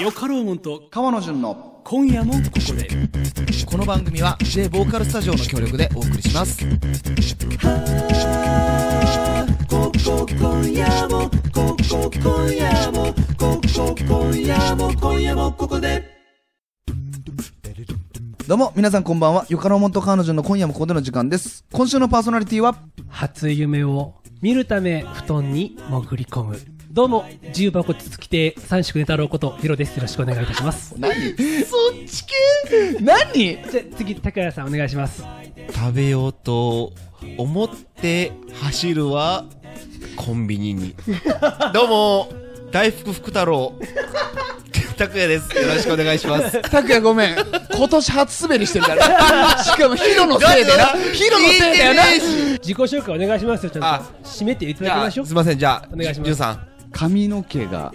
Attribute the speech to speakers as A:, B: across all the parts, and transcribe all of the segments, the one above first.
A: よかろうもんと川野純の今夜もここでこの番組は J ボーカルスタジオの協力でお送りします
B: ここ今夜もここ今
C: 夜もここ今夜も今夜もここで
A: どうも皆さんこんばんはよかろうもんと彼女の今夜もここでの時間です今週のパーソナリティは初夢を見るため布団に潜り込むどうも自由
D: 箱つつき亭三宿寝太郎ことヒロですよろしくお願いいたします
B: 何そっち
D: 系何じゃ次高谷さんお願いします食べようと思っ
E: て走るはコンビニに どうも
A: 大福福太郎 拓也ですよろしくお願いします拓也ごめん今年初滑りしてるから しかもヒロのせいでなヒロのせいだよな自己
D: 紹介お願いしますよちゃんと締めていただきましょうすいま
A: せんじゃあお願いしますじゅさん髪の毛が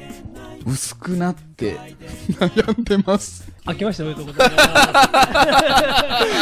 A: 薄くなって 悩んでます明けましたおめでとうございま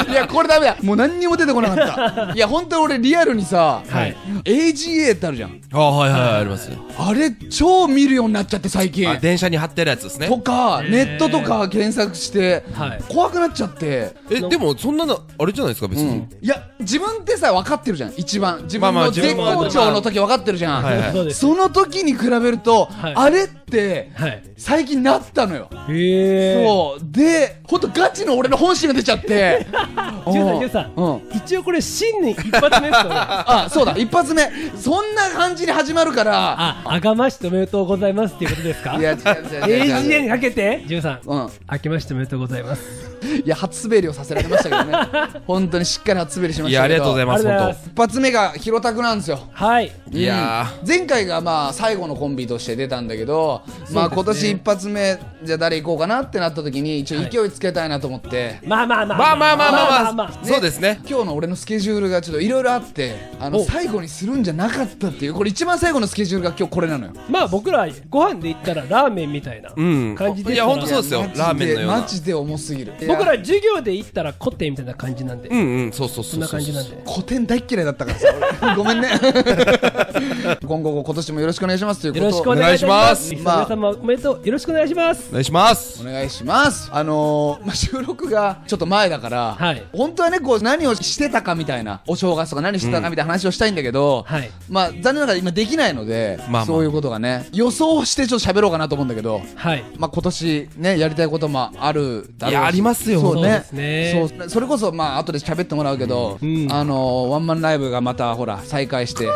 A: すいやこれダメだもう何にも出てこなかった いや本当俺リアルにさ、はい、AGA ってあるじゃん
D: あはいはい、はい、あります
A: あれ超見るようになっちゃって最近電車に貼ってるやつですねとかネットとか検索して、はい、怖く
E: なっちゃってえでもそんなのあれじゃないですか別に、うん、
A: いや自分ってさ分かってるじゃん一番自分の絶好調の時分かってるじゃん、まあまあはいその時に比べると、はい、あれって、はい、最近なったのよへえそうで本当ガチの俺の本心が出ちゃって ジュンさんジュンさん、一応これ新年一発目です あそうだ一発目そんな感じに始まるからあ
D: あがましておめでとう
A: ございますっていうことですかいや違う違う違う AGA にかけて
D: ジュンさん、うん、明けましておめでとうございます
A: いや初滑りをさせられましたけどね 本当にしっかり初滑りしましたけどいやありがとうございます本当一発目がひろたくなんですよはい、うん、いや前回がまあ最後のコンビとして出たんだけど、ね、まあ今年一発目じゃあ誰行こうかなってなった時に一応勢いつけたいなと思って、はい、まあまあまあまあまあまあまあ、まあまあまあそうですね今日の俺のスケジュールがちょっといろいろあってあの最後にするんじゃなかったっていうこれ一番最後のスケジュールが今日これなのよまあ僕らご飯
D: で言ったらラーメンみたいな
B: 感
D: じで、うん、いや本当そうですよラーメン
B: のようなマ
A: ジ
D: で重すぎる僕ら
A: 授業で行ったら古典みたいな感じなんでうんうんそうそうそんな感じなんで古典大嫌いだったからさ ごめんね今後今年もよろしくお願いしますということよろしくお願いします皆様おコメントよろしくお願いしますお願いしますお願いしますあのー、まあ、収録がちょっと前だから、はい、本当はねこう何をしてたかみたいなお正月とか何してたかみたいな話をしたいんだけど、うん、はい、まあ残念ながら今できないので、まあ、そういうことがね予想してちょっと喋ろうかなと思うんだけど、はいまあ、今年ねやりたいこともあるだろうしいやありますますよそうねねそうそれこそまあ後で喋ってもらうけど、あのワンマンライブがまたほら再開して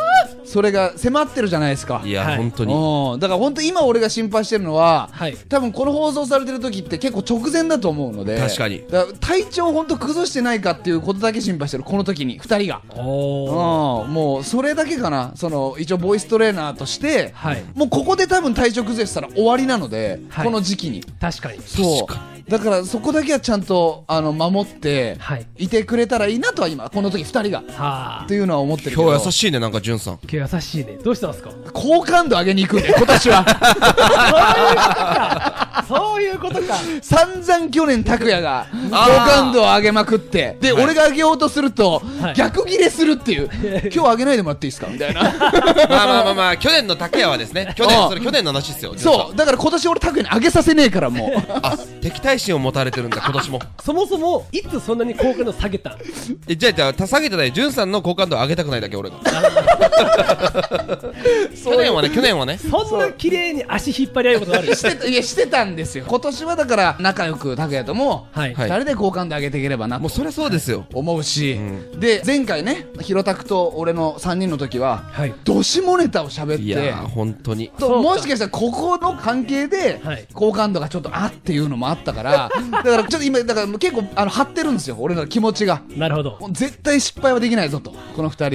A: それが迫ってるじゃないですかいや、はい、本当にだから本当今俺が心配してるのは、はい、多分この放送されてる時って結構直前だと思うので確かに体調本当崩してないかっていうことだけ心配してるこの時に2人がおもうそれだけかなその一応ボイストレーナーとして、はい、もうここで多分体調崩したら終わりなので、この時期に確かにそうだからそこだけはちゃんとあの守っていてくれたらいいなとは今この時2人がっていうのは思ってるけど今日優
E: しいねなんかんさん今日
A: 優しいねどうしたんですか好感度上げに行くね今年はそういうことかそういうことか散々去年拓哉が好感度を上げまくってで、はい、俺が上げようとすると、はい、逆ギレするっていう、今日上げないでもらっていいですかみたいなま
E: あまあまあまあ去年の拓哉はですね 去年それ去年の話ですよそ
A: うだから今年俺拓哉に上げさせねえからもうあ
E: 敵対心を持たれてるんだ今年もそ
D: もそもいつそんなに好感度下げた
E: えじゃあじゃあ下げてない潤さんの好感度を上げたくないだけ俺の
A: 去年はね去年はねそんな綺麗に足引っ張り合うことあるしていやしてたんですよ今年はだから仲良く拓哉とも2人で好感度上げていければなもうそりゃそうですよ思うし、で前回ねひろたくと俺の3人の時は、はどしもネタを喋っていや本当にともしかしたらここの関係で、好感度がちょっとあっていうのもあったから だからちょっと今だから結構あの張ってるんですよ俺の気持ちがなるほど絶対失敗はできないぞとこの2人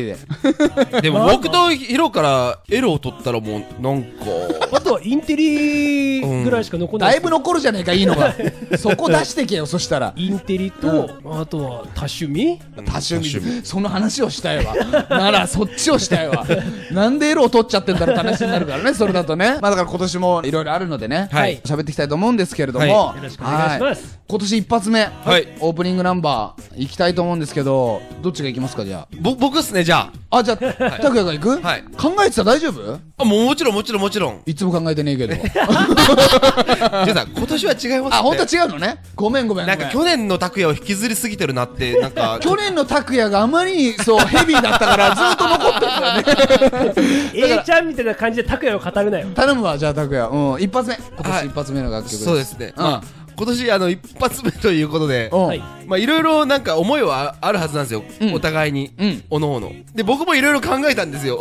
E: で でも僕と色からエロを取ったらもうなんか
A: あとは
D: インテリぐらいしか残ない、だいぶ残るじゃねえかいいのがそこ出し
A: てけよそしたらインテリと、あとは多趣味多趣味その話をしたいわならそっちをしたいわ なんでエロを取っちゃってんだろうって話になるからねそれだとね まあだから今年もいろいろあるのでねはい喋っていきたいと思うんですけれども、はい、よろしくお願いします、今年一発目、はい、オープニングナンバーいきたいと思うんですけどどっちがいきますかじゃあぼ僕っすねじゃああじゃあ拓哉がいくく、はい、考えてた大丈夫あももちろんもちろんもちろんいつも考えてねえけど じゃさ今年は違いますあ本当は違うのねごめんごめんなんか去年の
E: 拓也を引きずりすぎてるなってなんか 去年
A: の拓也があまりにそう ヘビーだったからずっと残ってるからね。ね A ちゃんみたいな感じで拓也を語るなよ頼むわじゃあ拓也うん一発目今年一発目の楽曲、はい、そうですね、うん、まあ今年あの一発目ということで、
E: いまあいろいろなんか思いはあるはずなんですよ、お互いに、おのおので僕もいろいろ考えたんですよ、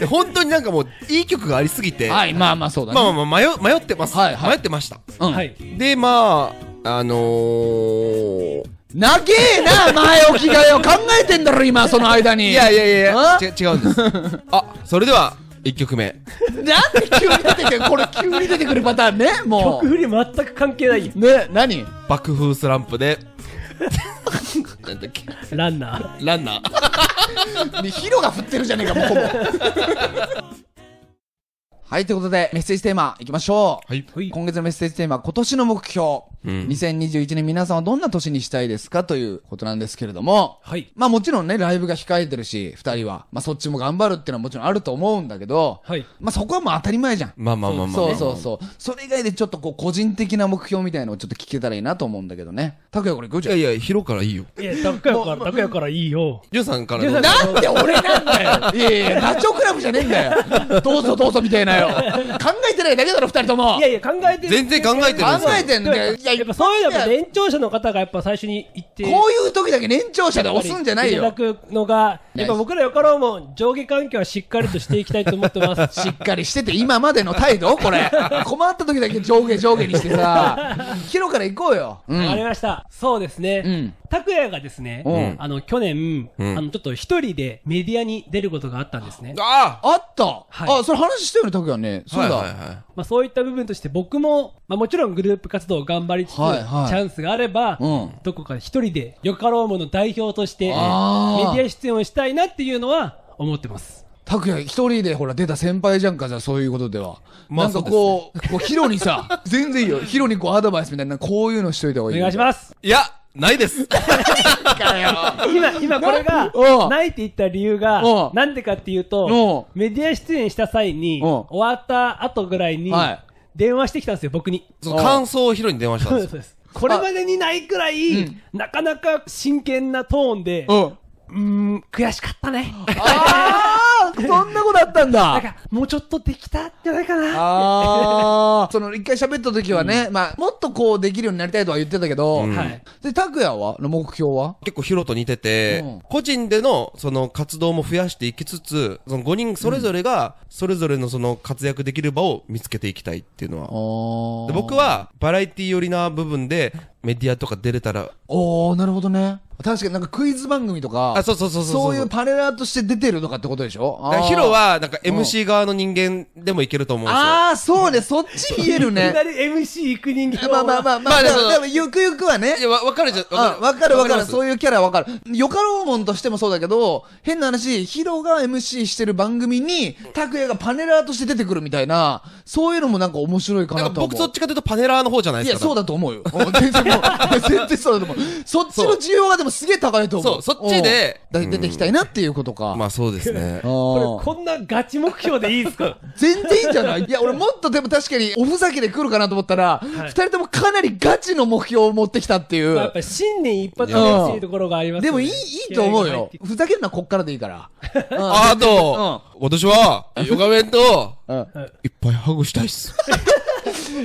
E: で本当になんかもういい曲がありすぎて、はいまあまあそうだね、まあまあ迷迷ってます、はいは迷ってましたでまああの
A: なけえな前置きがよ考えてんだろ今その間にいやいやいや違違うんです
E: あそれでは一曲目。
A: なんで急に出てくるこれ急
D: に出てくるパターンね、もう。曲振り全く関係ないね、何
E: 爆風スランプで、
A: なんだっけ。ランナー。ランナ
B: ー。ね、ヒロが振ってるじゃねえか、もうほぼ。
A: はい、ということで、メッセージテーマいきましょう。はい。今月のメッセージテーマ、今年の目標。うん、2021年皆さんはどんな年にしたいですかということなんですけれども、はい。まあもちろんね、ライブが控えてるし、二人は、まあそっちも頑張るっていうのはもちろんあると思うんだけど、はい。まあそこはもう当たり前じゃん。ま
E: あま
B: あまあまあ、そうそうそ
A: う。それ以外でちょっとこう、個人的な目標みたいなのをちょっと聞けたらいいなと思うんだけどね。たくやこれぐちゃいやいや、ヒロからいいよ。
D: いや、たくやから、たくやからいいよ。ジュさ
E: ん
A: からなんで俺なんだよ。いやいや、ダチョクラブじゃねえんだよ。どうぞどうぞみたいなよ。考えてないだけだろ、二人とも。いや
D: いや、考えて全然考えてない。考えてんだよ。やっぱそういうのは年長者の方がやっぱ最初に言ってこういう時だけ年長者で押すんじゃないよいただくのがやっぱ僕らよかろうもん上下関係はしっかりとしていきたいと思ってます しっかりしてて今までの態度これ 困った時だけ上下上下にしてさキロ から行こうよ、うん、ありましたそうですね、うん、拓也がですね、あの、去年、あの、ちょっと一人でメディアに出ることがあったんですね。
A: あああったあ、それ話したよね、拓也ね。そうだ。
D: まあ、そういった部分として僕も、まあ、もちろんグループ活動を頑張りつつ、チャンスがあれば、どこか一人でよかろうもの代表として、メディア出演をしたいなっていうのは
A: 思ってます。拓也一人でほら出た先輩じゃんかじゃそういうことでは。まあ、なんかこう、うね、こうヒロにさ、全然いいよ。ヒロにこうアドバイスみたいな、こういうのしといた方がいい。お願いします。いやないです 今、今これが、
D: ないって言った理由が、なんでかっていうと、メディア出演した際に、終わった後ぐらいに、電話してきたんですよ、僕に。感想
E: を披露に電話したん
D: です これまでにないくらい、なかなか真剣なトーンで、うん、悔しかったね。
A: そんなことあったんだ。なんか、もうちょっとできたんじゃないかな。ああ。その、一回喋った時はね、うん、まあ、もっとこうできるようになりたいとは言ってたけど、うん、で、拓也はの目標は
E: 結構ヒロと似てて、うん、個人での、その、活動も増やしていきつつ、その5人それぞれが、それぞれのその、活躍できる場を見つけていきたいっていうのは。僕は、バラエティ寄りな部分で、メディアとか出れたら。
A: おおなるほどね。確かになんかクイズ番組とか、あ、そうそうそうそうそう。そういうパネラーとして出てるのかってことでしょだかヒロ
E: は、なんか MC 側の人間でもいけると思うんですよ。
A: ああ、そうね、そっち見えるね。いきな
D: り MC
A: 行く人間まあまあまあまあ、まあ、でも、でもゆくゆくはね。いや、わわかるじゃん。わかるわかる。そういうキャラわかる。よかろうもんとしてもそうだけど、変な話、ヒロが MC してる番組に、拓ヤがパネラーとして出てくるみたいな、そういうのもなんか面白いかなと思う。僕そっちかというとパネラーの方じゃないですか。いや、そうだと思うよ。全然そうだと思うそっちの需要がでもすげえ高いと思うそうそっちで出てきたいなっていうことか、まあそうです
C: ね。これ
A: こんなガチ目標でいいですか全然いいんじゃないいや俺もっとでも確かにおふざけで来るかなと思ったら、二人ともかなりガチの目標を持ってきたっていう、やっぱ新年一発目らしいところがありますでもいいいいと思うよふざけんなこっからでいいから、
B: あと、私は、ヨガ弁と、いっぱいハグしたいっす。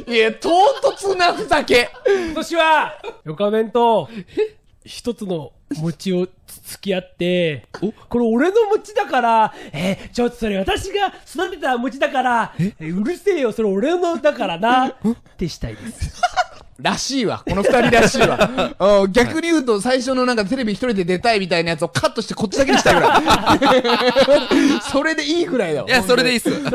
D: いや、唐突なふざけ。今年は、カメンと、一つの餅を付き合って、これ俺の餅だから、えちょっとそれ私が育てた餅だから、えうるせえよ、それ俺のだ
A: からな、ってしたいです。らしいわ。この二人らしいわ。逆に言うと、最初のなんかテレビ一人で出たいみたいなやつをカットしてこっちだけにしたぐらい。それでいいぐらいだわ。いや、それでいいっす。な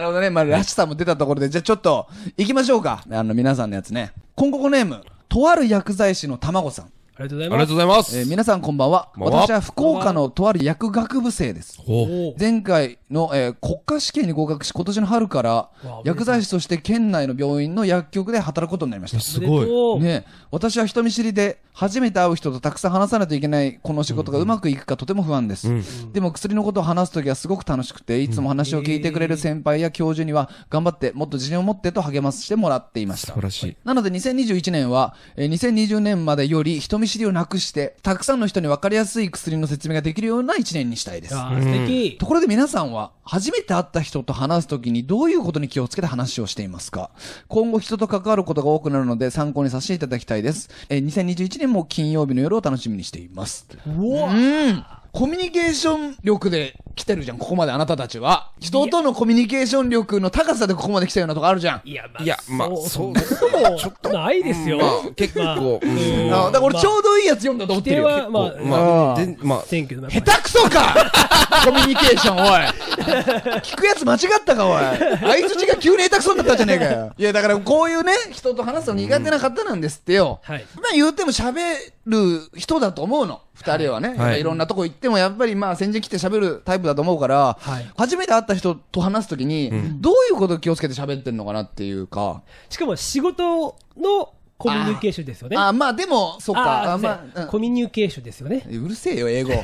A: るほどね。まあ、らしさも出たところで、じゃあちょっと、行きましょうか。あの、皆さんのやつね。今後コネーム、とある薬剤師の卵さん。ありがとうございます。ありがとうございます。えー、皆さんこんばんは。私は福岡のとある薬学部生です。前回の、えー、国家試験に合格し、今年の春から薬剤師として県内の病院の薬局で働くことになりました。すごい。ね、私は人見知りで、初めて会う人とたくさん話さないといけないこの仕事がうまくいくかとても不安です。うん、でも薬のことを話すときはすごく楽しくて、いつも話を聞いてくれる先輩や教授には、頑張って、もっと自信を持ってと励ましてもらっていました。素晴らしい。なので2021年は、えー、2020年までより人見り知りをなくして、たくさんの人に分かりやすい薬の説明ができるような一年にしたいです。素敵。ところで皆さんは、初めて会った人と話すときにどういうことに気をつけて話をしていますか今後人と関わることが多くなるので参考にさせていただきたいです。えー、2021年も金曜日の夜を楽しみにしています。うわうんコミュニケーション力で来てるじゃん、ここまであなたたちは。人とのコミュニケーション力の高さでここまで来たようなとこあるじゃん。いや、まあ、いやまあそやまあそう、そうちょっと。ないですよ。結構。
E: あ、だから俺
A: ちょうどいいやつ読んだと思ってるまあ、まあ、まあ、まあ、下手くそか コミュニケーション、おい。聞くやつ間違ったか、おい。あいつちが急に下手くそになったじゃねえかよ。いや、だからこういうね、人と話すの苦手な方なんですってよ。はい、まあ言うても喋る人だと思うの。二人はね、はい、いろんなとこ行ってもやっぱりまあ先人来て喋るタイプだと思うから、はい、初めて会った人と話すときに、どういうこと気をつけて喋ってんのかなっていうか、うん。しかも仕事のコミュニケーションですよね。あまあで
D: も、そっか。あまあ、コミュニケーションですよね。
A: うるせえよ、英語。い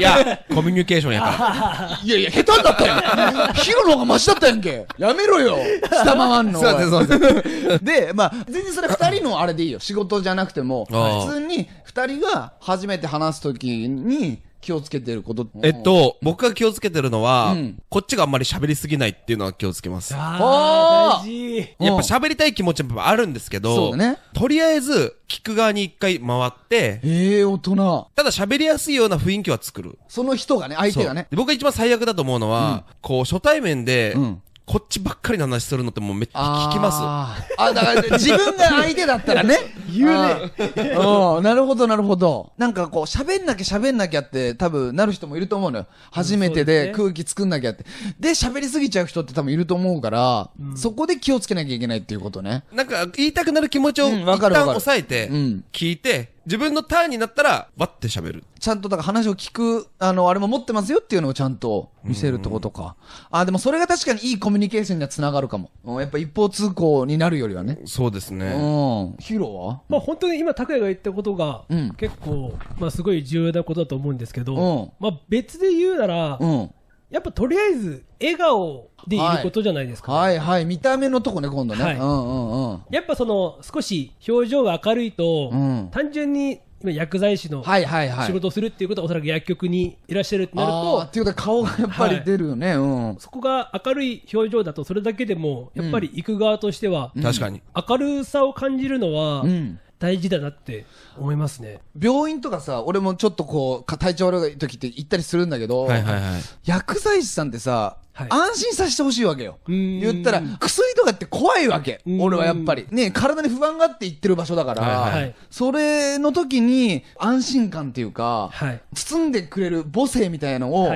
A: や、コミュニ
E: ケーションやから。いやいや、
A: 下手だったやん。ヒロの方がマシだったやんけ。やめろよ。下回んの。そうです、そうです。で、まあ、全然それ二人のあれでいいよ。仕事じゃなくても、普通に二人が初めて話すときに、気をつけてることえっと、
E: 僕が気をつけてるのは、うん、こっちがあんまり喋りすぎないっていうのは気をつけます。あ
B: あ、
E: 大事。やっぱ喋りたい気持ちもあるんですけど、ね、とりあえず、聞く側に一回回って、ええー、大人。ただ喋りやすいような雰囲気は作る。
A: その人がね、相
E: 手がね。僕が一番最悪だと思うのは、うん、こう、初対面で、うんこっちばっかりの話するのっ
A: てもうめっちゃ
E: 聞きます。あ、だから自分が相手だったらね。言うね。
B: う
A: ん、なるほどなるほど。なんかこう喋んなきゃ喋んなきゃって多分なる人もいると思うのよ。初めてで空気作んなきゃって。で、喋りすぎちゃう人って多分いると思うから、うん、そこで気をつけなきゃいけないっていうことね。なんか言いたくなる気持ちを一旦抑えて、聞いて、自分のターンになったら、わって喋る。ちゃんとだから話を聞く、あの、あれも持ってますよっていうのをちゃんと見せるってことか。あ、でもそれが確かにいいコミュニケーションには繋がるかも。やっぱ一方通行になるよりはね。そうですね。うん。ヒーローはまあ本当に今、
D: 拓也が言ったことが、結構、まあすごい重要なことだと思うんですけど、うん、まあ別で言うなら、うんやっぱとりあえず笑顔
A: でいることじゃないですか、ね、はい、はい、はい、見た目のとこね、今度ね。はい、うんうんうん。
D: やっぱその、少し表情が明るいと、うん、単純に薬剤師の仕事をするっていうことは、おそらく薬局にいらっしゃるってなると。って
A: いうこと顔がやっぱり出るよね、はい、うん、そ
D: こが明るい表情だと、それだけでも、やっ
A: ぱり行く側としては、確かに。
D: 明るさを感じるのは、うん、大事だなって
A: 思いますね病院とかさ俺もちょっとこう体調悪い時って行ったりするんだけど、はいはいはい、薬剤師さんってさ、はい、安心させてほしいわけよ言ったら薬とかって怖いわけ俺はやっぱりね体に不安があって行ってる場所だから、はいはい、それの時に安心感っていうか、はい、包んでくれる母性みたいなのを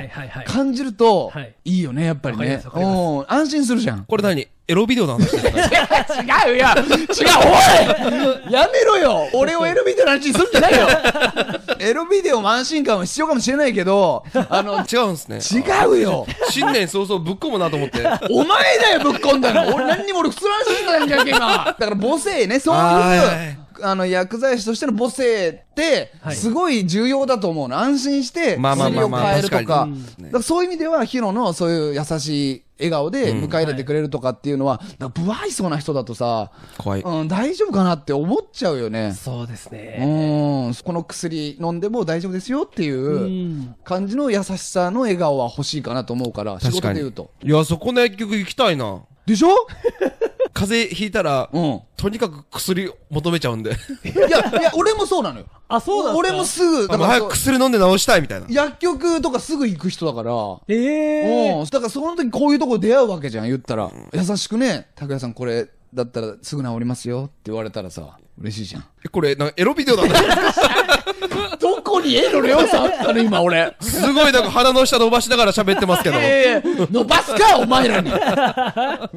A: 感じるといいよねやっぱりね、はいはいはい、安心するじゃんこれ何エロビデオの話です
B: か 違うよ違う
A: おいやめろよ俺をエロビデオの話にするんじゃないよエロビデオも安心感は必要かもしれないけど、あの、違うんすね。違うよ
E: 新年早々ぶっ込むなと思って。お前だよぶっこんだの俺
A: 何にも俺普通の話していんじゃんけ今だから母性ねそういうあの薬剤師としての母性ってすごい重要だと思うの、安心して薬を変えるとかそういう意味ではヒロのそういう優しい笑顔で迎え入れてくれるとかっていうのは、なん、不愛想な人だとさ、うん、大丈夫かなって思っちゃうよね。そうですね。うん、この薬飲んでも大丈夫ですよっていう感じの優しさの笑顔は欲しいかなと思うから、仕事で言うと。
E: いや、そこの薬局行きたいな。でしょ風邪ひいたら、うんとにかく薬求めちゃうんで。いや、い
A: や、俺もそうなのよ。あ、そうなの俺もすぐ、だから早く薬飲んで治したいみたいな。薬局とかすぐ行く人だから、ええうん。だからその時こういうとこ出会うわけじゃん、言ったら。優しくね、拓也さんこれだったらすぐ治りますよって言われたらさ、嬉しいじゃん。え、これ、なんかエロビデオだな。どこにエロ量産あったの今俺。すごい、なんか鼻の下伸ばしながら喋ってますけど。ええ伸ばすかお前らに。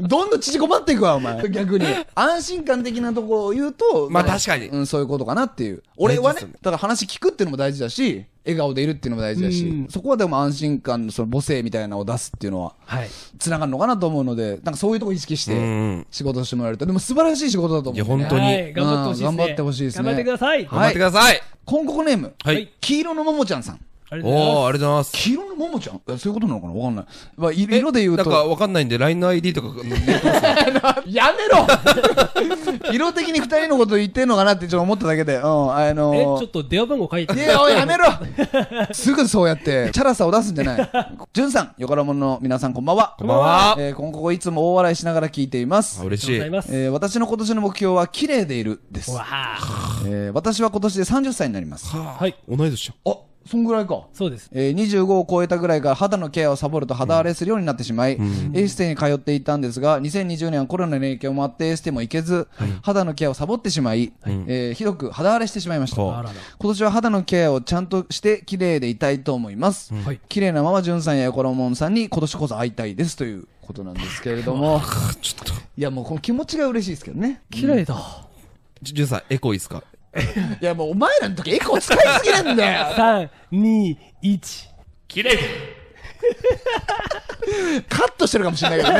A: どんどん縮こまっていくわ、お前。逆に。安心感的なとこを言うと、まあ確かにうん、そういうことかなっていう。俺はね、ただ話聞くっていうのも大事だし、笑顔でいるっていうのも大事だし、うん、そこはでも安心感、その母性みたいなのを出すっていうのは、つながるのかなと思うので、なんかそういうとこ意識して仕事してもらえると、でも素晴らしい仕事だと思う、ね、いや、本当に、はい。頑張ってほしいですね。頑張ってほしいですね。頑張ってください。はい、頑張ってください。広告ネーム、はい、黄色のももちゃんさん。ありがとうございます。おありがとうございます。黄色のももちゃんそういうことなのかなわかんない。まあ、色で言うなんかと、わ
E: かんないんで、LINE の ID とか、
A: やめろ 色的に二人のこと言ってんのかなってちょっと思っただけで、うん、あのえ、ちょっ
D: と電話番号書いて。いや、おい、やめろ
A: すぐそうやって、チャラさを出すんじゃない。じゅんさん、よからもんの皆さん、こんばんは。こんばんはえー、今後いつも大笑いしながら聞いていますあ。嬉あしりい。がとうございます。えー、私の今年の目標は、綺麗でいるです。わあ。えー、私は今年で30歳になります。はい。同い年じゃん。あ、そんぐらいか。そうです。えー、25を超えたぐらいから肌のケアをサボると肌荒れするようになってしまい、うん、エステに通っていたんですが、2020年はコロナの影響もあってエステも行けず、はい、肌のケアをサボってしまい、はい、えー、ひどく肌荒れしてしまいました。今年は肌のケアをちゃんとして綺麗でいたいと思います。綺麗なままじゅんさんや横ロモンさんに今年こそ会いたいですということなんですけれども、ちょっと。いやもうこの気持ちが嬉しいですけどね。綺麗だ。
E: じゅんさん、エコいいですか
A: いやもうお前らの時エコー使いすぎなんだよ3、2、1。切れ
E: カットしてるかもしれないけどね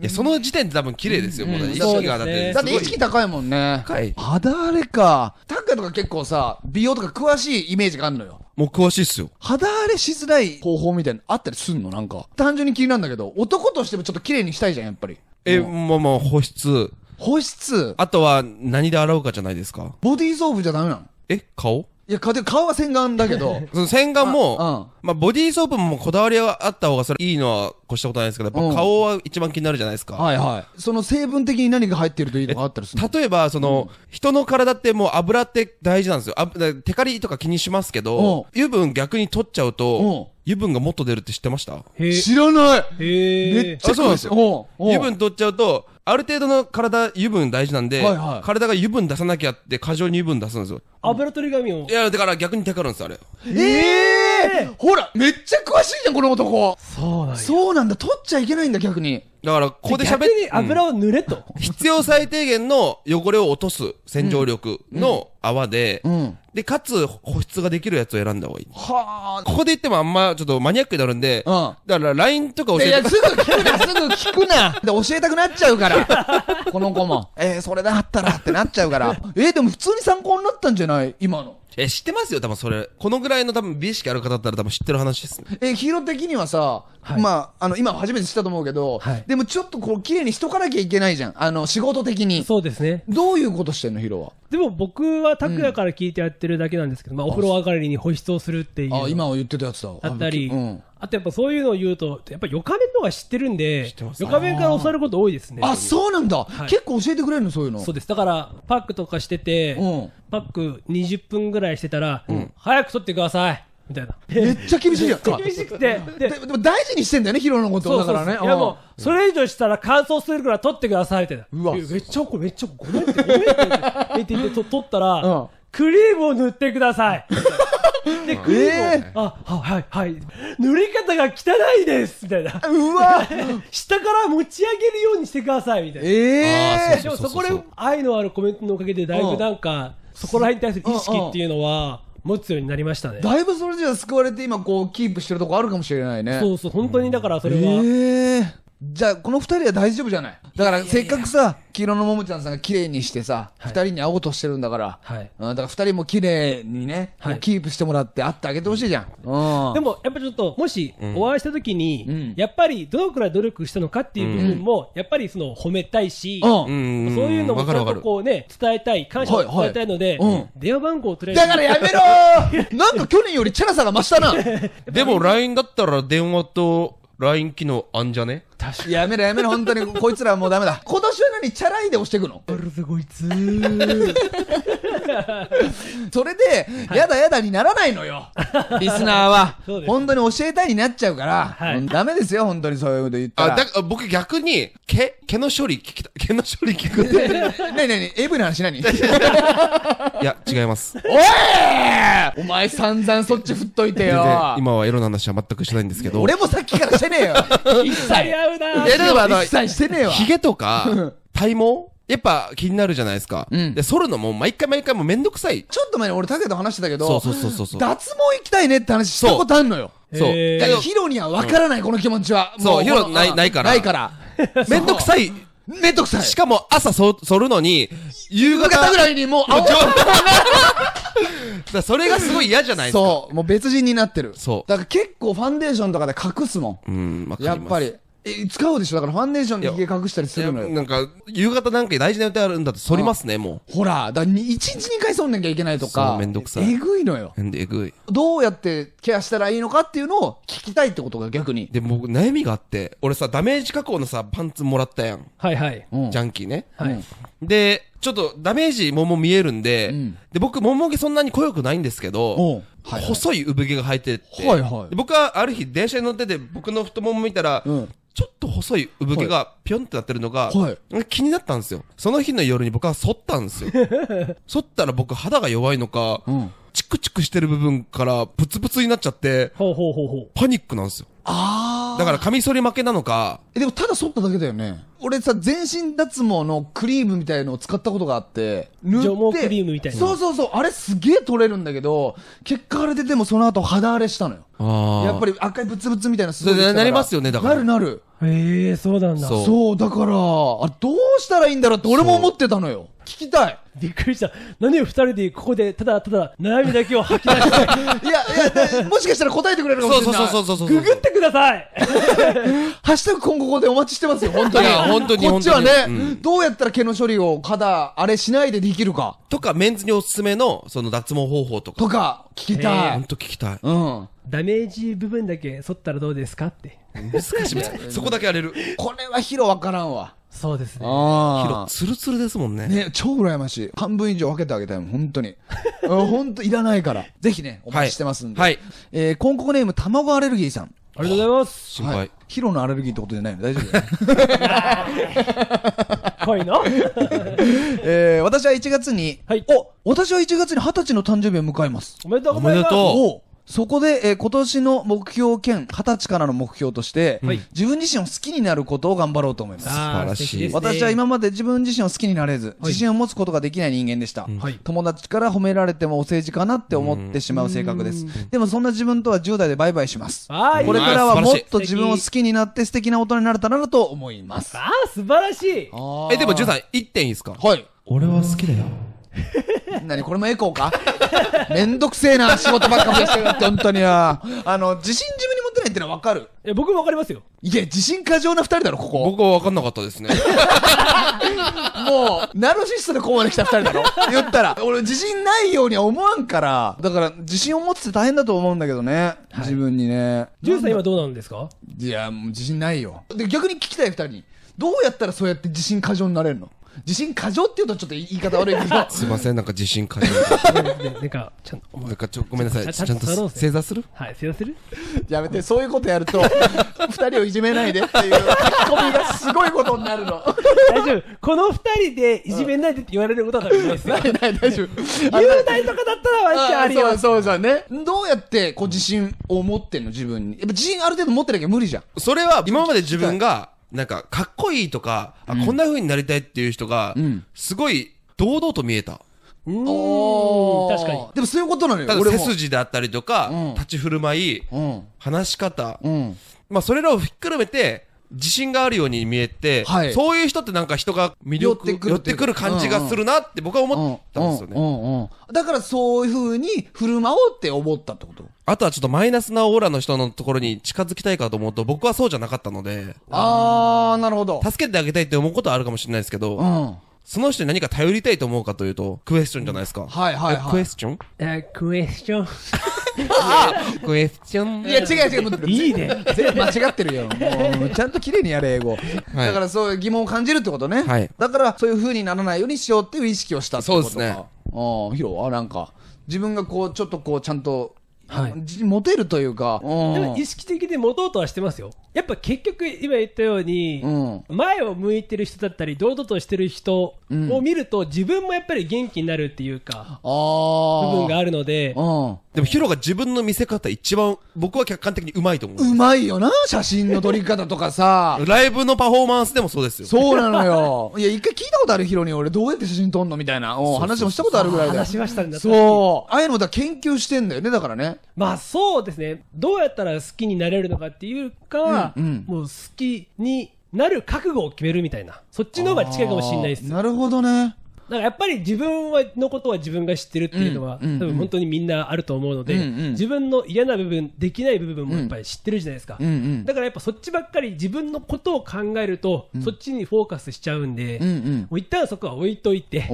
E: いやその時点で多分綺麗
A: ですよ、うん、もう意識がだって、ね、だって意識高いもんね高い肌荒れかタッカーとか結構さ美容とか詳しいイメージがあるのよもう詳しいっすよ肌荒れしづらい方法みたいなのあったりすんのなんか単純に気になるんだけど男としてもちょっと綺麗にしたいじゃんやっぱりえま
E: あまあ保湿保湿。あとは、何で洗うかじゃないですか。
A: ボディーソープじゃダメなのえ顔いや、か顔は洗顔だけど。その洗顔も、あ まあ、ボディーソープもこ
E: だわりはあった方がそれいいのは越したことないですけど、やっぱ顔は一番気になるじゃないですか。はいはい。その成分的に何が入ってるといいのかあったりするの例えば、その、人の体ってもう油って大事なんですよ。あテカリとか気にしますけど、油分逆に取っちゃうと、油分がもっと出るって知ってました
C: へ知らないへえ。めっちゃそうなんですよ。油分
E: 取っちゃうと、ある程度の体油分大事なんで、はいはい体が油分出さなきゃって過剰に油分出すんですよ
A: 油取り紙を
E: いやだから逆に手かるんですよあれ
A: ええほらめっちゃ詳しいじゃんこの男そうなんだ。そうなんだ取っちゃいけないんだ逆にだから、ここで喋っ逆に
E: 油を塗れと。必要最低限の汚れを落とす洗浄力の泡で、うん。で、かつ保湿ができるやつを選んだ方がいい。
C: は
E: ここで言ってもあんまちょっとマニアックになるんで、だから LINE とか教うん。いえや、てすぐ聞くな、すぐ聞くな。で、教えたくなっちゃうから。この子も。えそれだったらってなっちゃうから。
A: えでも普通に参考になったんじゃない今の。
E: え、知ってますよ、多分それ。このぐらいの多分美意識ある方だったら多分知ってる話ですね。
A: え、ヒーロー的にはさ、はい、まあ、あの、今初めて知ったと思うけど、はい、でもちょっとこう、綺麗にしとかなきゃいけないじゃん。あの、仕事的に。そうですね。どういうことしてんの、ヒーローは。でも僕は
D: 拓也から聞いてやってるだけなんですけど、うん、まあ、お風呂上がりに保湿をするっていう。あ、今言ってたやつだ。あったり、うん、あとやっぱそういうのを言うと、やっぱヨカほうが知ってるんで、ヨカメから教わること多いです
A: ね。あ、そうなんだ、はい、結構教えてくれるのそういう
B: の。そ
D: うです。だから、パックとかしてて、うん、パック20分ぐらいしてたら、うん、早く取ってください。みたいな。めっちゃ厳しいやんか。厳しくて。で、でも大事にしてんだよね、ヒロのこと。だからね。いやもう、それ以上したら乾燥するから取ってください、みたいな。うわ。めっちゃ怒る、めっちゃごめんって、ごめんって。って言って、取ったら、うん、クリームを塗ってください。で、来るえあ、は、はい、はい。塗り方が汚いですみたいな。うわ 下から持ち上げるようにしてくださいみたいな。ええー、そこで愛のあるコメントのおかげでだいぶなんか、そこら辺に対する意識っていうのは、持つようになりましたね。だい
A: ぶそれじゃ救われて今こうキープしてるとこあるかもしれないね。そうそう、本当にだからそれは、えー、じゃあこの2人は大丈夫じゃないだからせっかくさ黄色のももちゃんさんが綺麗にしてさ、はい、2人に会おうとしてるんだから、はい、うん、だから2人も綺麗にね、はい、キープしてもらって会ってあげてほしいじゃん、
B: うんでも
D: やっぱちょっともしお会いした時に、やっぱりどのくらい努力したのかっていう部分も、やっぱりその褒めたいし、うん。そういうのもちゃんとこうね伝えたい感謝を伝えたいので、
A: 電話番号を取りあだからやめろ なんか去年よりチャラさが増したな
E: でも LINE だったら電話と LINE 機能あんじゃね
A: 確かやめろやめろ、本当に、こいつらもうダメだ。今年は何、チャラいで押していくのあるぜ、こいつ。それで、やだやだにならないのよ。リスナーは。本当に教えたいになっちゃうから、はい、ダメですよ、本当にそういうこと言ったら。あだ僕逆に、毛、毛の処理聞きた、毛の処理聞くって。ねえねえエブの話何いや、違います。おいお前散々そっち振っといてよ。
E: 今はエロの話は全くしないんですけど。俺も
B: さっきからしてねえよ。一切。うな。例えばあの、一切してねえわ。髭とか、
E: 体毛やっぱ気になるじゃないですか。うん、で、剃るのも毎回毎回もうめんどくさ
A: い。ちょっと前に俺、タケと話してたけど、そうそうそうそう脱毛行きたいねって話したことあんのよ。そう。だけヒロには分からない、この気持ちは。そう、ヒロない、ないから。ないから。めんどくさい。
E: めんどくさい。しかも朝そ、剃るのに、夕方ぐらいに
A: もう、あ、だそれがすごい嫌じゃないですか。そう。もう別人になってる。そう。だから結構ファンデーションとかで隠すもん。うん、やっぱり。え使うでしょだからファンデーションでひげ隠したりするのよな
E: んか、夕方なんか大事な予定あるんだって反りますね、も
A: う。ほら、だ1日2回剃んな
E: きゃいけないとか、そうめんどくさいえぐいのよ。えぐい。
A: どうやってケアしたらいいのかっていうのを
E: 聞きたいってことが逆に。で、僕悩みがあって、俺さ、ダメージ加工のさ、パンツもらったやん。はいはい。ジャンキーね。はい。で、ちょっとダメージもも見えるんで、うん、で、僕、もも毛そんなに濃くないんですけど、はいはい、細い産毛が生えてて、はいはい、僕はある日電車に乗ってて、僕の太もも見たら、うん、ちょっと細い産毛がぴょんってなってるのが、はい、気になったんですよ。その日の夜に僕は剃ったんですよ。剃ったら僕肌が弱いのか、うんチクチクしてる部分からぶツぶツになっちゃって、ほうほうほうほうパ
A: ニックなんですよ。ああ。だからカミソリ負けなのか。え、でもただ剃っただけだよね。俺さ、全身脱毛のクリームみたいのを使ったことがあって、塗って。除毛クリームみたいな。そうそうそう。あれすげえ取れるんだけど、結果から出てもその後肌荒れしたのよ。
B: ああ。やっぱり
A: 赤いブツブツみたいなすごいな。なりますよね、だから。なるなる。へえ、そうなんだ。そう、だから、あどうしたらいいんだろうって俺も思ってたのよ。聞きたい。びっくりした。何を二人でこ
D: こでただただ悩みだけを吐き出し
A: て。いや、いや、
D: もしかしたら答えてくれるかもそうそうそうそうそうそう。
A: ググってくださいハッシュタグ今後ここでお待ちしてますよ、本当に。いや本当にこっちはねうんどうやったら毛の処理を肌、あれしないでできるか、とか、メンズにおすすめ
E: の、その脱毛方法とか。とか、聞きたほんと聞きたい。うん。ダメージ部分だ
D: け剃ったらどうですかって。
E: 難しい。そこだけやれる。こ
D: れはヒロわからんわ。
A: そうですね。ああ。ツルツルですもんね。ね、超羨ましい。半分以上分けてあげたいもん、本当に。本当いらないから。ぜひね、お待ちしてますんで。はい。えー、広告ネーム、卵アレルギーさん。ありがとうございます。心配。はい、ヒロのアレルギーってことじゃないの大丈夫 恋の えー、私は1月に、はい、お、私は1月に20歳の誕生日を迎えます。お
D: めでとうございます。おめでと
A: う。そこで、えー、今年の目標兼二十歳からの目標として、はい、自分自身を好きになることを頑張ろうと思います素晴らしい、私は今まで自分自身を好きになれず、はい、自信を持つことができない人間でした、はい、友達から褒められてもお世辞かなって思ってしまう性格ですでもそんな自分とは10代でバイバイしますこれからはもっと自分を好きになって素敵な大人になれたらなと思いますああ素晴らしいえでも10代1点いいですかはい俺は好きだよ 何これもエコーか めんどくせえな、仕事ばっか増やしてるって、本当にあの、自信自分に持ってないってのはわかる。いや、僕もわかりますよ。いや、自信過剰な二人だろ、ここ。僕は分かんなかったですね。もう、ナルシストでここまで来た二人だろ。言ったら、俺自信ないようには思わんから、だから自信を持つって大変だと思うんだけどね、はい、自分にね。ジュンさん今どうなんですかいや、もう自信ないよ。で、逆に聞きたい二人に。どうやったらそうやって自信過剰になれるの自信過剰っていうとちょっと言い方悪いけど すいませんなんか自信過剰なんかちゃんとなんかちょごめんなさいちゃんと正座するはい正座するやめてそういうことやると 二人をいじめないでっていう書き込みがすごいことになるの
D: 大丈夫この二人でいじめないでって言われることはないですよ ないない大丈夫雄
A: 大と
E: かだったらわしは。ャンある
A: そうそうねどうやってこう自信を持ってんの自分にやっぱ自信ある程度持ってなきゃ無理じゃんそれは今まで自分がなんか、かっこいいとか、あ、
E: こんな風になりたいっていう人が、すごい、堂々と見えた。
A: お確かに。でもそういうことなのよ。だ背
E: 筋だったりとか、立ち振る舞い、話し方、まあそれらをひっくるめて、自信があるように見えて、はい、そういう人ってなんか人が魅力寄って寄ってくる感じがするなって僕は
A: 思ったんですよね。だからそういうふうに振る舞おうって思ったってこと
E: あとはちょっとマイナスなオーラの人のところに近づきたいかと思うと、僕はそうじゃなかったので。
A: あー、なるほど。
E: 助けてあげたいって思うことはあるかもしれないですけど、うん、その人に何か頼りたいと思うかというと、クエスチョンじゃないですか。はいはいはい。クエス
A: チョンえ、クエスチョンクエスチョン。いや、違う違う。いいね。全部間違ってるよ。もう、ちゃんと綺麗にやれ、英語。だから、そういう疑問を感じるってことね。はい。だから、そういう風にならないようにしようっていう意識をしたってことか。そうですね。ああ、ヒロ、あ、なんか、自分がこう、ちょっとこう、ちゃんと、はい、モテるというか、でも意識
D: 的で持とうとはしてますよ。やっぱ結局、今言ったように、前を向いてる人だったり、堂々としてる人を見ると、自分もやっぱり元気になるっていうか、
E: 部分があるので、うん、でもヒロが自分の見せ方、一番僕は客観的にうまいと
A: 思う。うまいよな、写真の撮り方とかさ。
E: ライブのパフォーマンスでもそうですよ。そうなのよ。
A: いや、一回聞いたことあるヒロに、俺、どうやって写真撮んのみたいな話もしたことあるぐらいで。話しましたんだそう。ああいうのだ研究してんだよね、だからね。まあそうですね。どうやったら好きに
D: なれるのかっていうか、ん、もう好きになる覚悟を決めるみたいな、そっちの方が近いかもしれないです。なるほどね。からやっぱり自分はのことは自分が知ってるっていうのは、多分本当にみんなあると思うので、自分の嫌な部分できない部分もやっぱり知ってるじゃないですか、だからやっぱそっちばっかり自分のことを考えると、そっちにフォーカスしちゃうんで、もう一旦そこは置いといて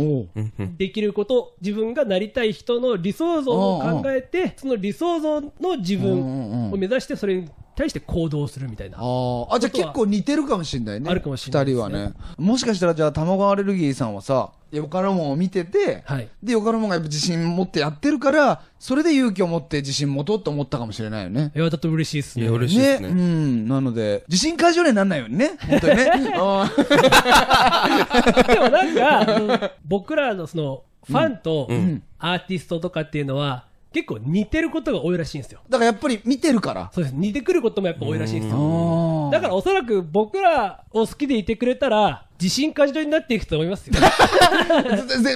D: できること自分がなりたい人の理想像を考えてその理想像の自
B: 分を
D: 目指してそれに
A: 対して行動するみたいなあじゃあ結構似てるかもしれないねあるかもしれない、ね、2人はねもしかしたらじゃあ卵アレルギーさんはさよからもんを見てて、はい、で、よからもんがやっぱ自信持ってやってるから、それで勇気を持って自信持とうと思ったかもしれないよね。いや、だと嬉しいっすね。嬉しいっすね。ねうん。なので、自信過剰にならないようにね。本当にね。で
C: も
D: なんか、僕らの
A: その、ファン
D: とアーティストとかっていうのは、結構似てることが多いらしいんですよ。だからやっぱり見てるから。そうです。似てくることもやっぱ多いらしいんです
B: よ。
D: だからおそらく僕らを好きでいてくれたら、自
A: 信過剰になっていくと思いますよ。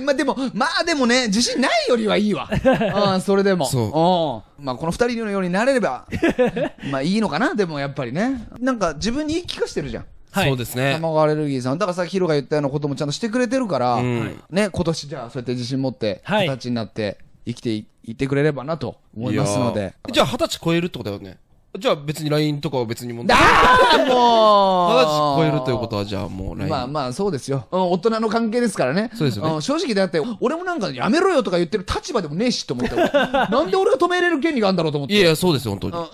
A: まあでも、まあでもね、自信ないよりはいいわ。うん、それでも。うまあこの二人のようになれれば、まあいいのかな、でもやっぱりね。なんか自分に言い聞かしてるじゃん。はいそうですね。卵アレルギーさん。だからさ、ヒロが言ったようなこともちゃんとしてくれてるから、うんね、今年じゃあそうやって自信持って、形になって生きていいてくれればなと思いますので。じゃあ、二十歳超えるってことだよね。じゃあ別に
E: LINE とかは別に問
A: 題ない。もう二十歳超える
E: ということはじゃあもう LINE。まあ
A: まあそうですよ。うん、大人の関係ですからね。そうですよね。正直あって、俺もなんかやめろよとか言ってる立場でもねえしと思って。
E: なんで俺が止めれる権利があるんだろうと思って。いやいや、そうですよ、本当に。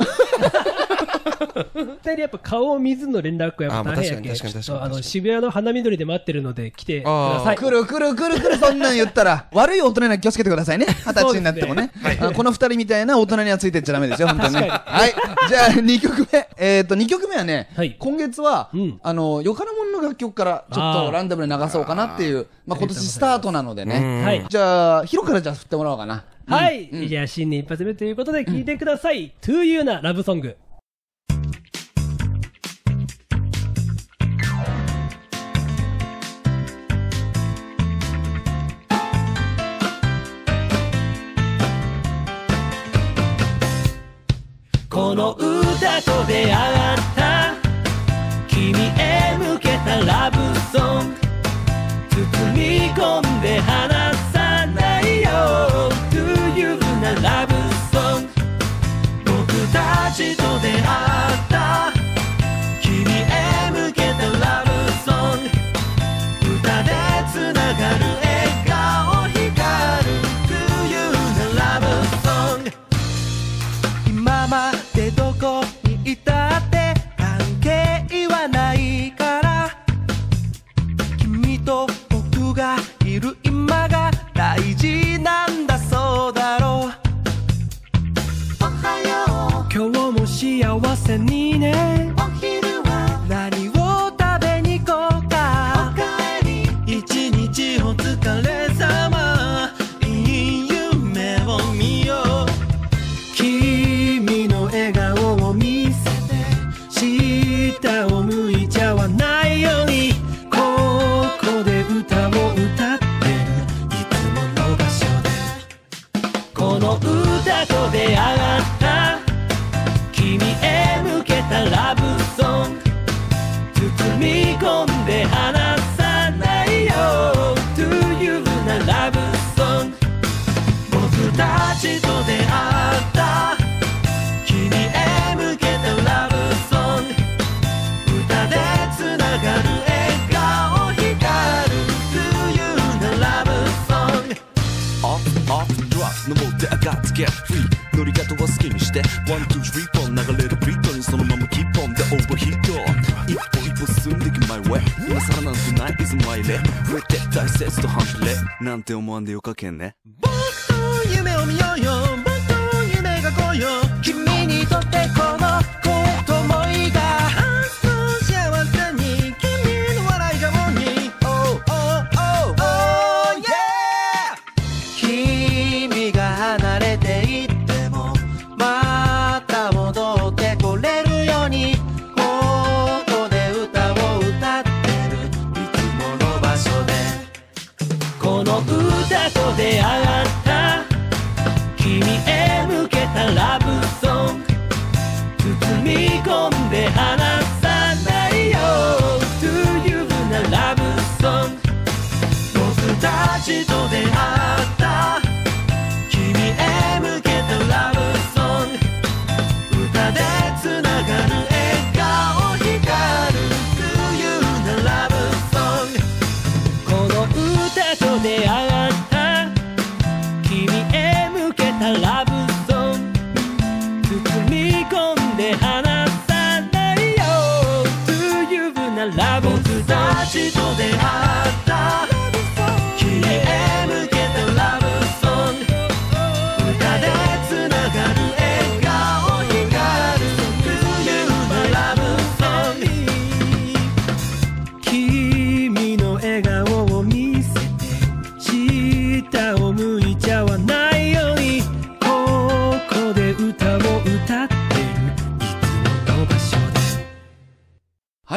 D: 人やっぱ顔を見ずの連絡はやっぱ大変やけあの渋谷の花緑で
A: 待ってるので来てください来る来る来る来るそんなん言ったら 悪い大人には気をつけてくださいね二十歳になってもね、ねはい、この二人みたいな大人にはついてっちゃだめですよ 本当にねはいじゃあ2曲目えっ、ー、と2曲目はね、はい、今月は、うん、あのよからものの楽曲からちょっとランダムで流そうかなっていうまあ今年スタートなのでね、はい、じゃあヒロからじゃあ振ってもらお
D: うかなはい、うん、じゃあ新年一発目ということで聞いてください、うん、トゥーユーなラブソング
C: この歌と出会った君へ向けたラブソング包み込んで離さないよ To you なラブソング僕たちと出会った君へ向けたラブソング歌で繋がる你呢？
E: teu mundo eu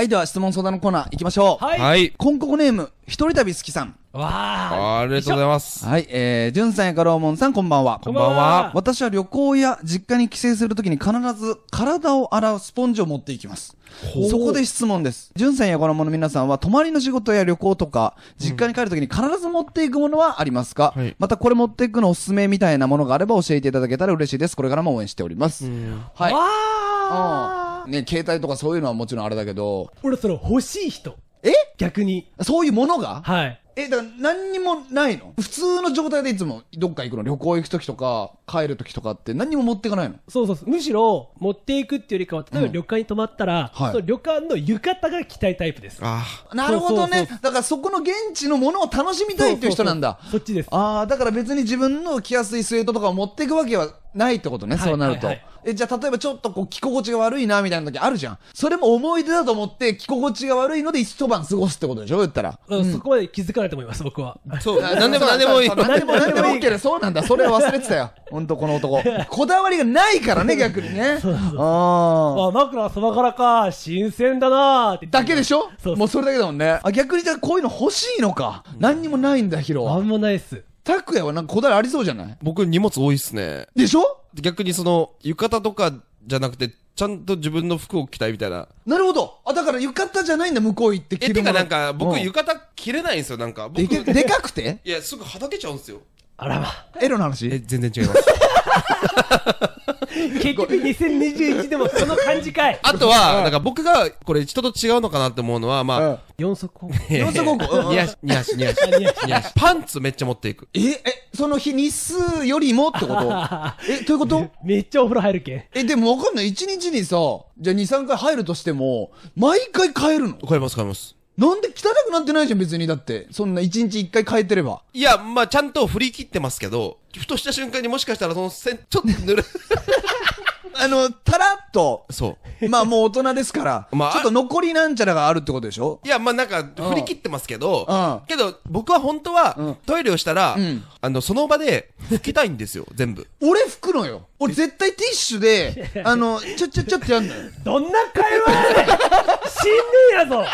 A: はい、では質問相談のコーナー行きましょう。はい。はい。今国ネーム、一人旅好きさん。
B: わ
A: あ。ありがとうございます。はい、えー、じゅんさんやかろうもんさん、こんばんは。こんばんは。私は旅行や実家に帰省するときに必ず体を洗うスポンジを持っていきます。そこで質問です。じゅんさんやこのもの皆さんは、泊まりの仕事や旅行とか、実家に帰るときに必ず持っていくものはありますか、はい、またこれ持っていくのおすすめみたいなものがあれば教えていただけたら嬉しいです。これからも応援しております。は
B: い。わあ。
A: ね、携帯とかそういうのはもちろんあれだけど。俺、その欲しい人。え逆に。そういうものがはい。え、だから何にもないの普通の状態でいつもどっか行くの旅行行く時とか、帰る時とかって何にも持っていかないのそうそうそう。むしろ、持っていくっていうよりかは、例えば旅館に泊まったら、うんはい、その旅館
D: の浴衣が着たいタイ
A: プです。ああ。なるほどねそうそうそう。だからそこの現地のものを楽しみたいっていう人なんだ。そうそうそうそっちです。ああ、だから別に自分の着やすいスウェットとかを持っていくわけはないってことね、はい、そうなると。はいはいえ、じゃあ例えばちょっとこう着心地が悪いなみたいな時あるじゃん。それも思い出だと思って着心地が悪いので一晩過ごすってことでしょ言ったら、うん。そこまで気づかないと思います、僕は。そう。何でも何でもいい。何でも何でもいいけど、そうなんだ。それ忘れてたよ。ほんとこの男。こだわりがないからね、逆にね。そうそうああ。枕そばからか、新鮮だなーってだけでしょそうもうそれだけだもんね。あ、逆にじゃあこういうの欲しいのか。ん、何にもないんだ、ヒロ。んもないっす。拓也はなんかこだわりありそうじゃない僕
E: 荷物多いっすね。でしょ逆にその、浴衣とかじゃなくて、ちゃんと自分の服を着たいみたいな。
A: なるほど。あ、だから浴衣じゃないんだ、向こう行って着るえ、てもかなんか、僕浴衣着れないんですよ、な
E: んか。で僕、でかくて
A: いや、すぐはだけちゃうんですよ。
E: あらま。エロの話え、全然違います。結局2021でもその感じ
D: か
A: い。あとは、なん
E: か僕が、これ人と違うのかなって思うのは、まあ、
A: 四足歩行。四足歩行にやし、足、や足。や
E: や パンツめっちゃ持っていく。え、え、
A: その日日数よりもってことえ、ということめっちゃお風呂入るけ。え、でもわかんない。一日にさ、じゃあ2、3回入るとしても、毎回帰えるの変えます、帰えます。なんで汚くなってないじゃん、別に。だって。そんな一日一回変えてれば。いや、まあちゃんと振り切ってますけど、
E: ふとした瞬間にもしかしたらその線、ちょっと塗る。
A: あの、たらっと。そう。まあもう大人ですから、まあ、ちょっと残りなんちゃらがあるってことでしょ
E: いや、まあなんか、振り切ってますけど、けど、僕は本当は、トイレをしたら、うん、あの、その場で、拭きたいんですよ、全部。
A: 俺拭くのよ。俺絶対ティッシュで、あの、ちょちょちょってやんのよ。
C: どんな会話死んねえやぞ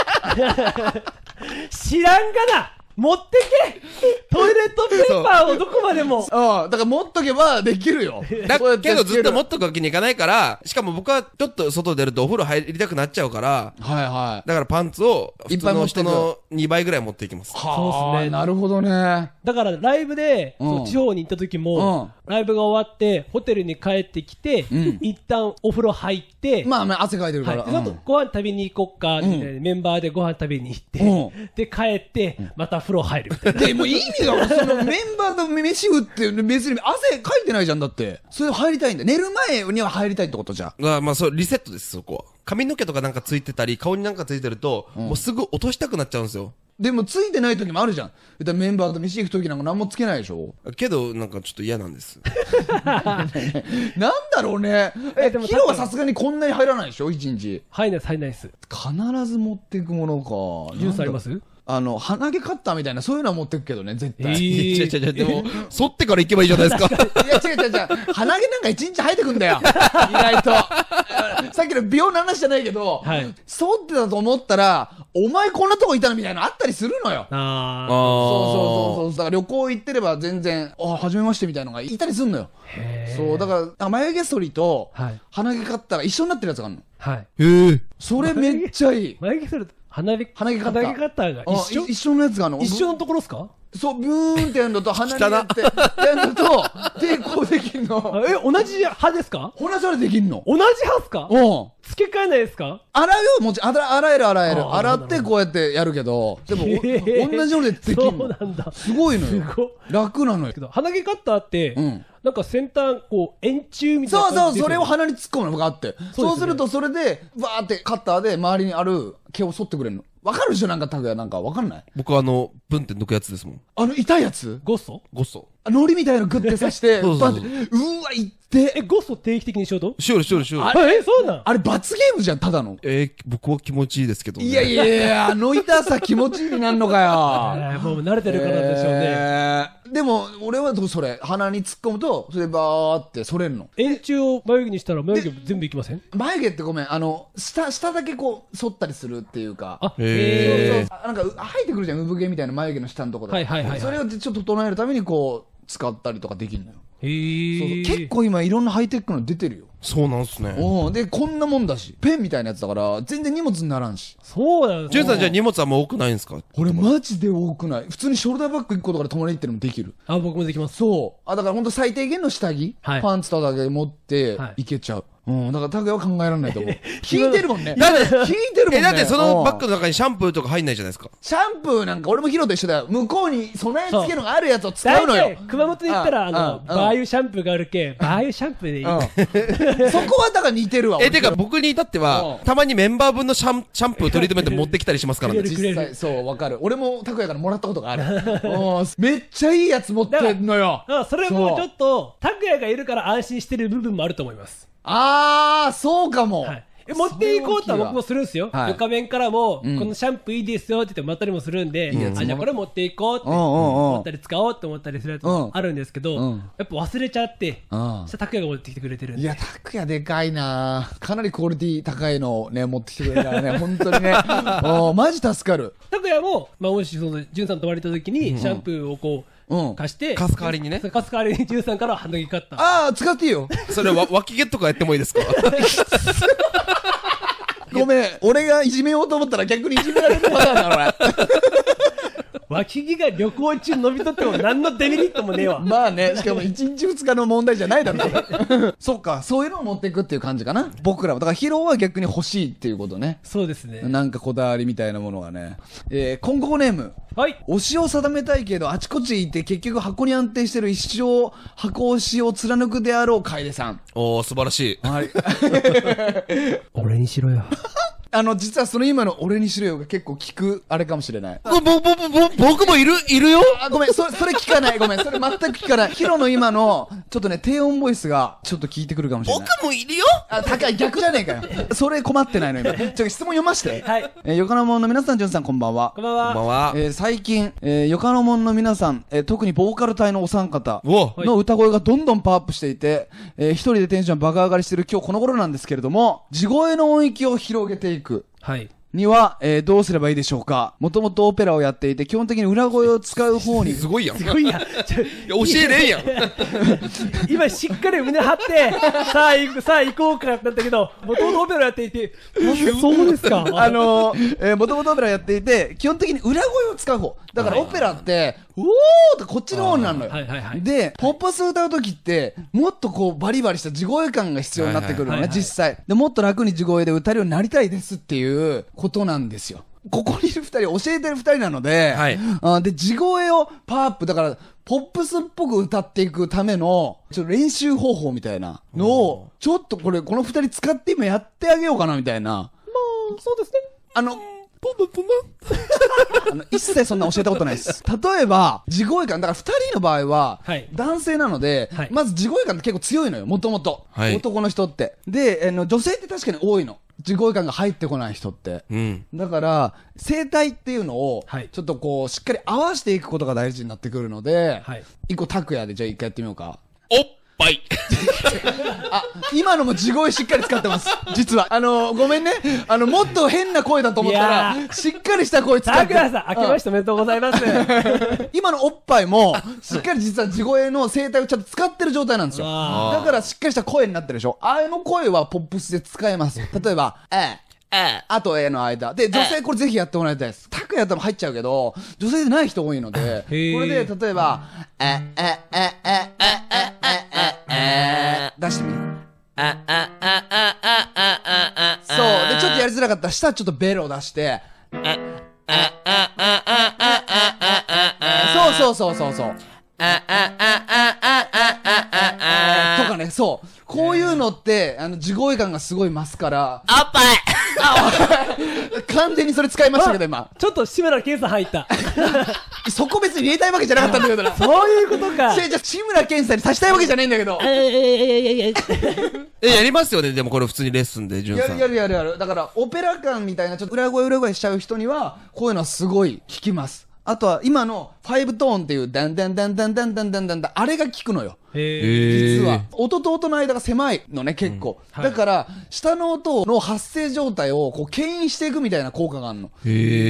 C: 知らんがな持ってけトイレットペーパーをどこまでも うん。だから持
A: っとけばできるよ。だけどずっと
E: 持っとくわけにいかないから、しかも僕はちょっと外出るとお風呂入りたくなっちゃうから、はいはい。だからパンツを普通の人の2倍ぐらい持っていきます。は
D: そうっすねなるほ
A: どね。
D: だからライブで、うんそう地方に行った時も、ライブが終わってホテルに帰ってきて、ん一旦お風呂入って、まあまあ、汗かいてるかはい、ら。でうんご飯食べに行こっかみたいなメンバーでご飯食べに行って、うんで帰って、また風呂入るみ
A: たいな。で、もう意味が、そのメンバーと飯食って、別に汗かいてないじゃんだって。それ入りたいんだ。寝る前には入りたいってことじゃん。あまあ、そう、リセットです、そ
E: こは。髪の毛とかなんかついてたり、顔になんかついてると、うん、もうすぐ落としたくなっちゃうんですよ。でもつ
A: いてない時もあるじゃん。だメンバーと飯行く時なんか何もつけないでしょけど、なんかちょっと嫌なんです。なんだろうね。え、でも。ヒロはさすがにこんなに入らないでしょ一日。入んないです、入んないです。必ず持っていくものか。ジュースありますあの、鼻毛カッターみたいな、そういうのは持ってくけどね、絶対。いやいやいやいや、でも、剃ってから行けばいいじゃないですか。かいや、違う違う違う、鼻毛なんか一日生えてくんだよ。意外と。さっきの美容の話じゃないけど、はい、剃ってたと思ったら、お前こんなとこいたのみたいなのあったりするのよ。
B: ああ。そうそうそ
A: うそう。だから旅行行ってれば全然、あ、はじめましてみたいなのがいたりすんのよ。そう、だから、眉毛剃りと、鼻毛カッターが一緒になってるやつがあるの。はい。へえ。それめっちゃいい。眉毛剃りと鼻毛鼻毛鼻毛カッターが一緒一緒のやつがあの一緒のところですかそう、ブーンってやるのと、鼻にやってやるのと、抵抗できんの。え、同じ歯ですか同じ歯でできんの同じ歯っすかうん。付け替えないですか洗うよ、もちろん。洗える、洗える。洗ってこうやってやるけど、でも、同じようでできんの。そ
D: うなんだ。すごいのよ。楽なのよ。鼻毛カッターって、うん。
A: なんか先端、こう、円柱みたいなそうそう、それを鼻に突っ込むのがあって。そうすると、それで、わーってカッターで周りにある毛を剃ってくれるの。わかるでしょなんか、拓也なんか、わかんない
E: 僕あの、ブンって抜くやつですもん。あの、痛いやつゴッソゴッソ。
A: ノリみたいなのグッて刺して、そうそうそうバッうわ、いっ
E: て。え、ゴスト定期的にしようとしよるしよるしよる。え、そうなんあれ罰ゲームじゃん、ただの。えー、僕は気持ちいいですけど、ね、いやいやいや、あ
A: の痛さ気持ちいいになるのか
E: よ。もう慣れてるからでしょうね。え
A: ー、でも、俺はそれ、鼻に突っ込むと、それバーってそれんの。円柱を眉毛にしたら眉毛全部いきません眉毛ってごめん、あの、下、下だけこう、反ったりするっていうか。あ、へえー。そうそう。なんか、生えてくるじゃん、産毛みたいな眉毛の下のところ。はいはいはい、はい。それをちょっと整えるためにこう、使ったりとかできるのよ。へ結構今いろんなハイテクの出てるよ。そうなんすね。で、こんなもんだし、ペンみたいなやつだから、全然荷物にならんし。そうだよ。ジさんじゃ
E: あ荷物はもう多くないんですか
A: 俺マジで多くない。普通にショルダーバッグ1個とかで泊まりに行ってるのもできる。あ、僕もできます。そう。あ、だから本当最低限の下着、はい、パンツとかだけ持って、行けちゃう。はいうん、だからタグは考えられないと思う。聞いてるもんね。だって、聞いてるもんね。え、だってそのバッグの中にシャンプーとか入んないじゃないですか。シャンプーなんか俺もヒロと一緒だよ。向こうに備え付けのがあるやつを使うのよ。熊本で行ったら、あの、バー油
D: シャンプーがあるけ、ん、バー油シャンプーでい
A: い。そこはだから似てるわ。え、てか僕に至って
E: は、たまにメンバー分のシャンシャンプートリートメント持ってきたりしますからね。実際、
A: そう、わかる。俺も拓グやからもらったことがある。めっちゃいいやつ持ってんのよ。それもちょっと、
D: 拓グやがいるから安心してる部分もあると思います。
A: ああ、そうかも。はい持
D: っていこうとは僕もするんですよ。はい面からも、うんこのシャンプーいいですよって言ってもらったりもするんで、やつあ、じゃあこれ持っていこうってう思ったり使おうって思ったりするやつもあるんですけど、うんやっぱ忘れちゃって、そしたら拓也が持ってきてくれてるんいや、
A: 拓也でかいなかなりクオリティ高いのをね、持ってきてくれたらね、本当にね。お ーマジ助かる。
D: 拓也も、まあ、もしその、んさんと割まれた時に、シャンプーをこう、うん貸して、貸す代わりにね。貸す代わりに13からハンド
A: 買った。ああ、使っていいよ。それは脇毛とかやってもいいですか ごめん、俺がいじめようと思ったら逆にいじめられるパターンだ、俺。脇着が旅行中伸びとっても何のデメリットもねえわ。まあね、しかも1日2日の問題じゃないだろう。そうか、そういうのを持っていくっていう感じかな。僕らはだから疲労は逆に欲しいっていうことね。そうですね。なんかこだわりみたいなものがね。えー、今後ネーム。はい。推しを定めたいけど、あちこち行って結局箱に安定してる一生箱推しを貫くであろう楓さん。
E: おー、素晴らしい。はい。
A: 俺にしろよ。あの、実はその今の俺にしろよが結構聞く、あれかもしれない。ぼ、ぼ、ぼ、ぼ、僕もいる、いるよあ、ごめん、それ、それ聞かない、ごめん、それ全く聞かない。ヒロの今の、ちょっとね、低音ボイスが、ちょっと聞いてくるかもしれない。僕もいるよあ、高い、逆じゃねえかよ。それ困ってないの 今。ちょっと質問読まして。はい。えー、よかのもんの皆さん、じゅんさんこんばんは。こんばんは。こんばんは。えー、最近、えー、よかのもんの皆さん、えー、特にボーカル隊のお三方の歌声がどんどんパワーアップしていて、えー、一人でテンション爆上がりしてる今日この頃なんですけれども、地声の音域を広げているク。はい。には、えーどうすればいいでしょうかもともとオペラをやっていて、基本的に裏声を使う方に、すごいやん。
E: いすやご
B: いやん。教えれんやん。
D: 今しっかり胸張って、さあ行く、さあ行こうかだったけど、もともとオペラやっていて、
A: そうですか。あのえもともとオペラやっていて、基本的に裏声を使う方。だからオペラって、うおーってこっちの方になるのよ。はいはいはい、で、ポップス歌う時って、もっとこうバリバリした地声感が必要になってくるのね、はいはい、実際。で、もっと楽に地声で歌えるようになりたいですっていうことなんですよ。ここにいる二人、教えてる二人なので、はい、あで、地声をパワーアップ、だから、ポップスっぽく歌っていくための、ちょっと練習方法みたいなのを、ちょっとこれ、この二人使って今やってあげようかな、みたいな。まあ、そうですね。あの、ポンポンポンポン。あの一切そんな教えたことないです。例えば、地声感、だから二人の場合は、はい、男性なので、はい、まず地声感って結構強いのよ、もともと。はい、男の人って。で、あの女性って確かに多いの。地声感が入ってこない人って。うん、だから、声帯っていうのを、ちょっとこう、しっかり合わせていくことが大事になってくるので、一個拓也でじゃあ一回やってみようか。おっぱい。あ、今のも地声しっかり使ってます。実は。あの、ごめんね。あの、もっと変な声だと思ったら、しっかりした声使って。桜さん、明けましておめでとうございます。今のおっぱいも、しっかり実は地声の声帯をちゃんと使ってる状態なんですよ。だからしっかりした声になってるでしょ。ああいの声はポップスで使えます。例えば、ええ、あと A の間。で、女性これぜひやってもらいたいです。タ拓也多分入っちゃうけど、女性でない人多いので、これで例えば、え、え、え、え、え、え、え、
C: え、え、出してみる。あ、あ、あ、あ、あ、あ、あ、そう。で、ちょっとやり
A: づらかったら、下ちょっとベロ出して、あ、
C: あ、あ、あ、あ、あ、あ、あ、そうそうそうそうそう。あ、
A: あ、あ、あ、あ、あ、
C: あ、
A: あ、とかね、そう。こういうのって、あの、地声感がすごい増すから。おっぱい 完全にそれ使いましたけど、今。ちょっと志村けんさん入った。そこ別に入れたいわけじゃなかったんだけどな。そういうことか。じゃ志村けんさんにさしたいわけじゃないんだけど。え、
E: やりますよね、でもこれ普通にレッスンで、じゅんさん。
A: やるやるやる。だから、オペラ感みたいな、ちょっと裏声裏声しちゃう人には、こういうのはすごい聞きます。あとは、今の、ファイブトーンっていう、だんだんだんだんだんだんだんだんあれが効くのよ。
B: 実は。
A: 音と音の間が狭いのね、結構。うんはい、だから、下の音の発生状態を、こう、牽引していくみたいな効果があるの。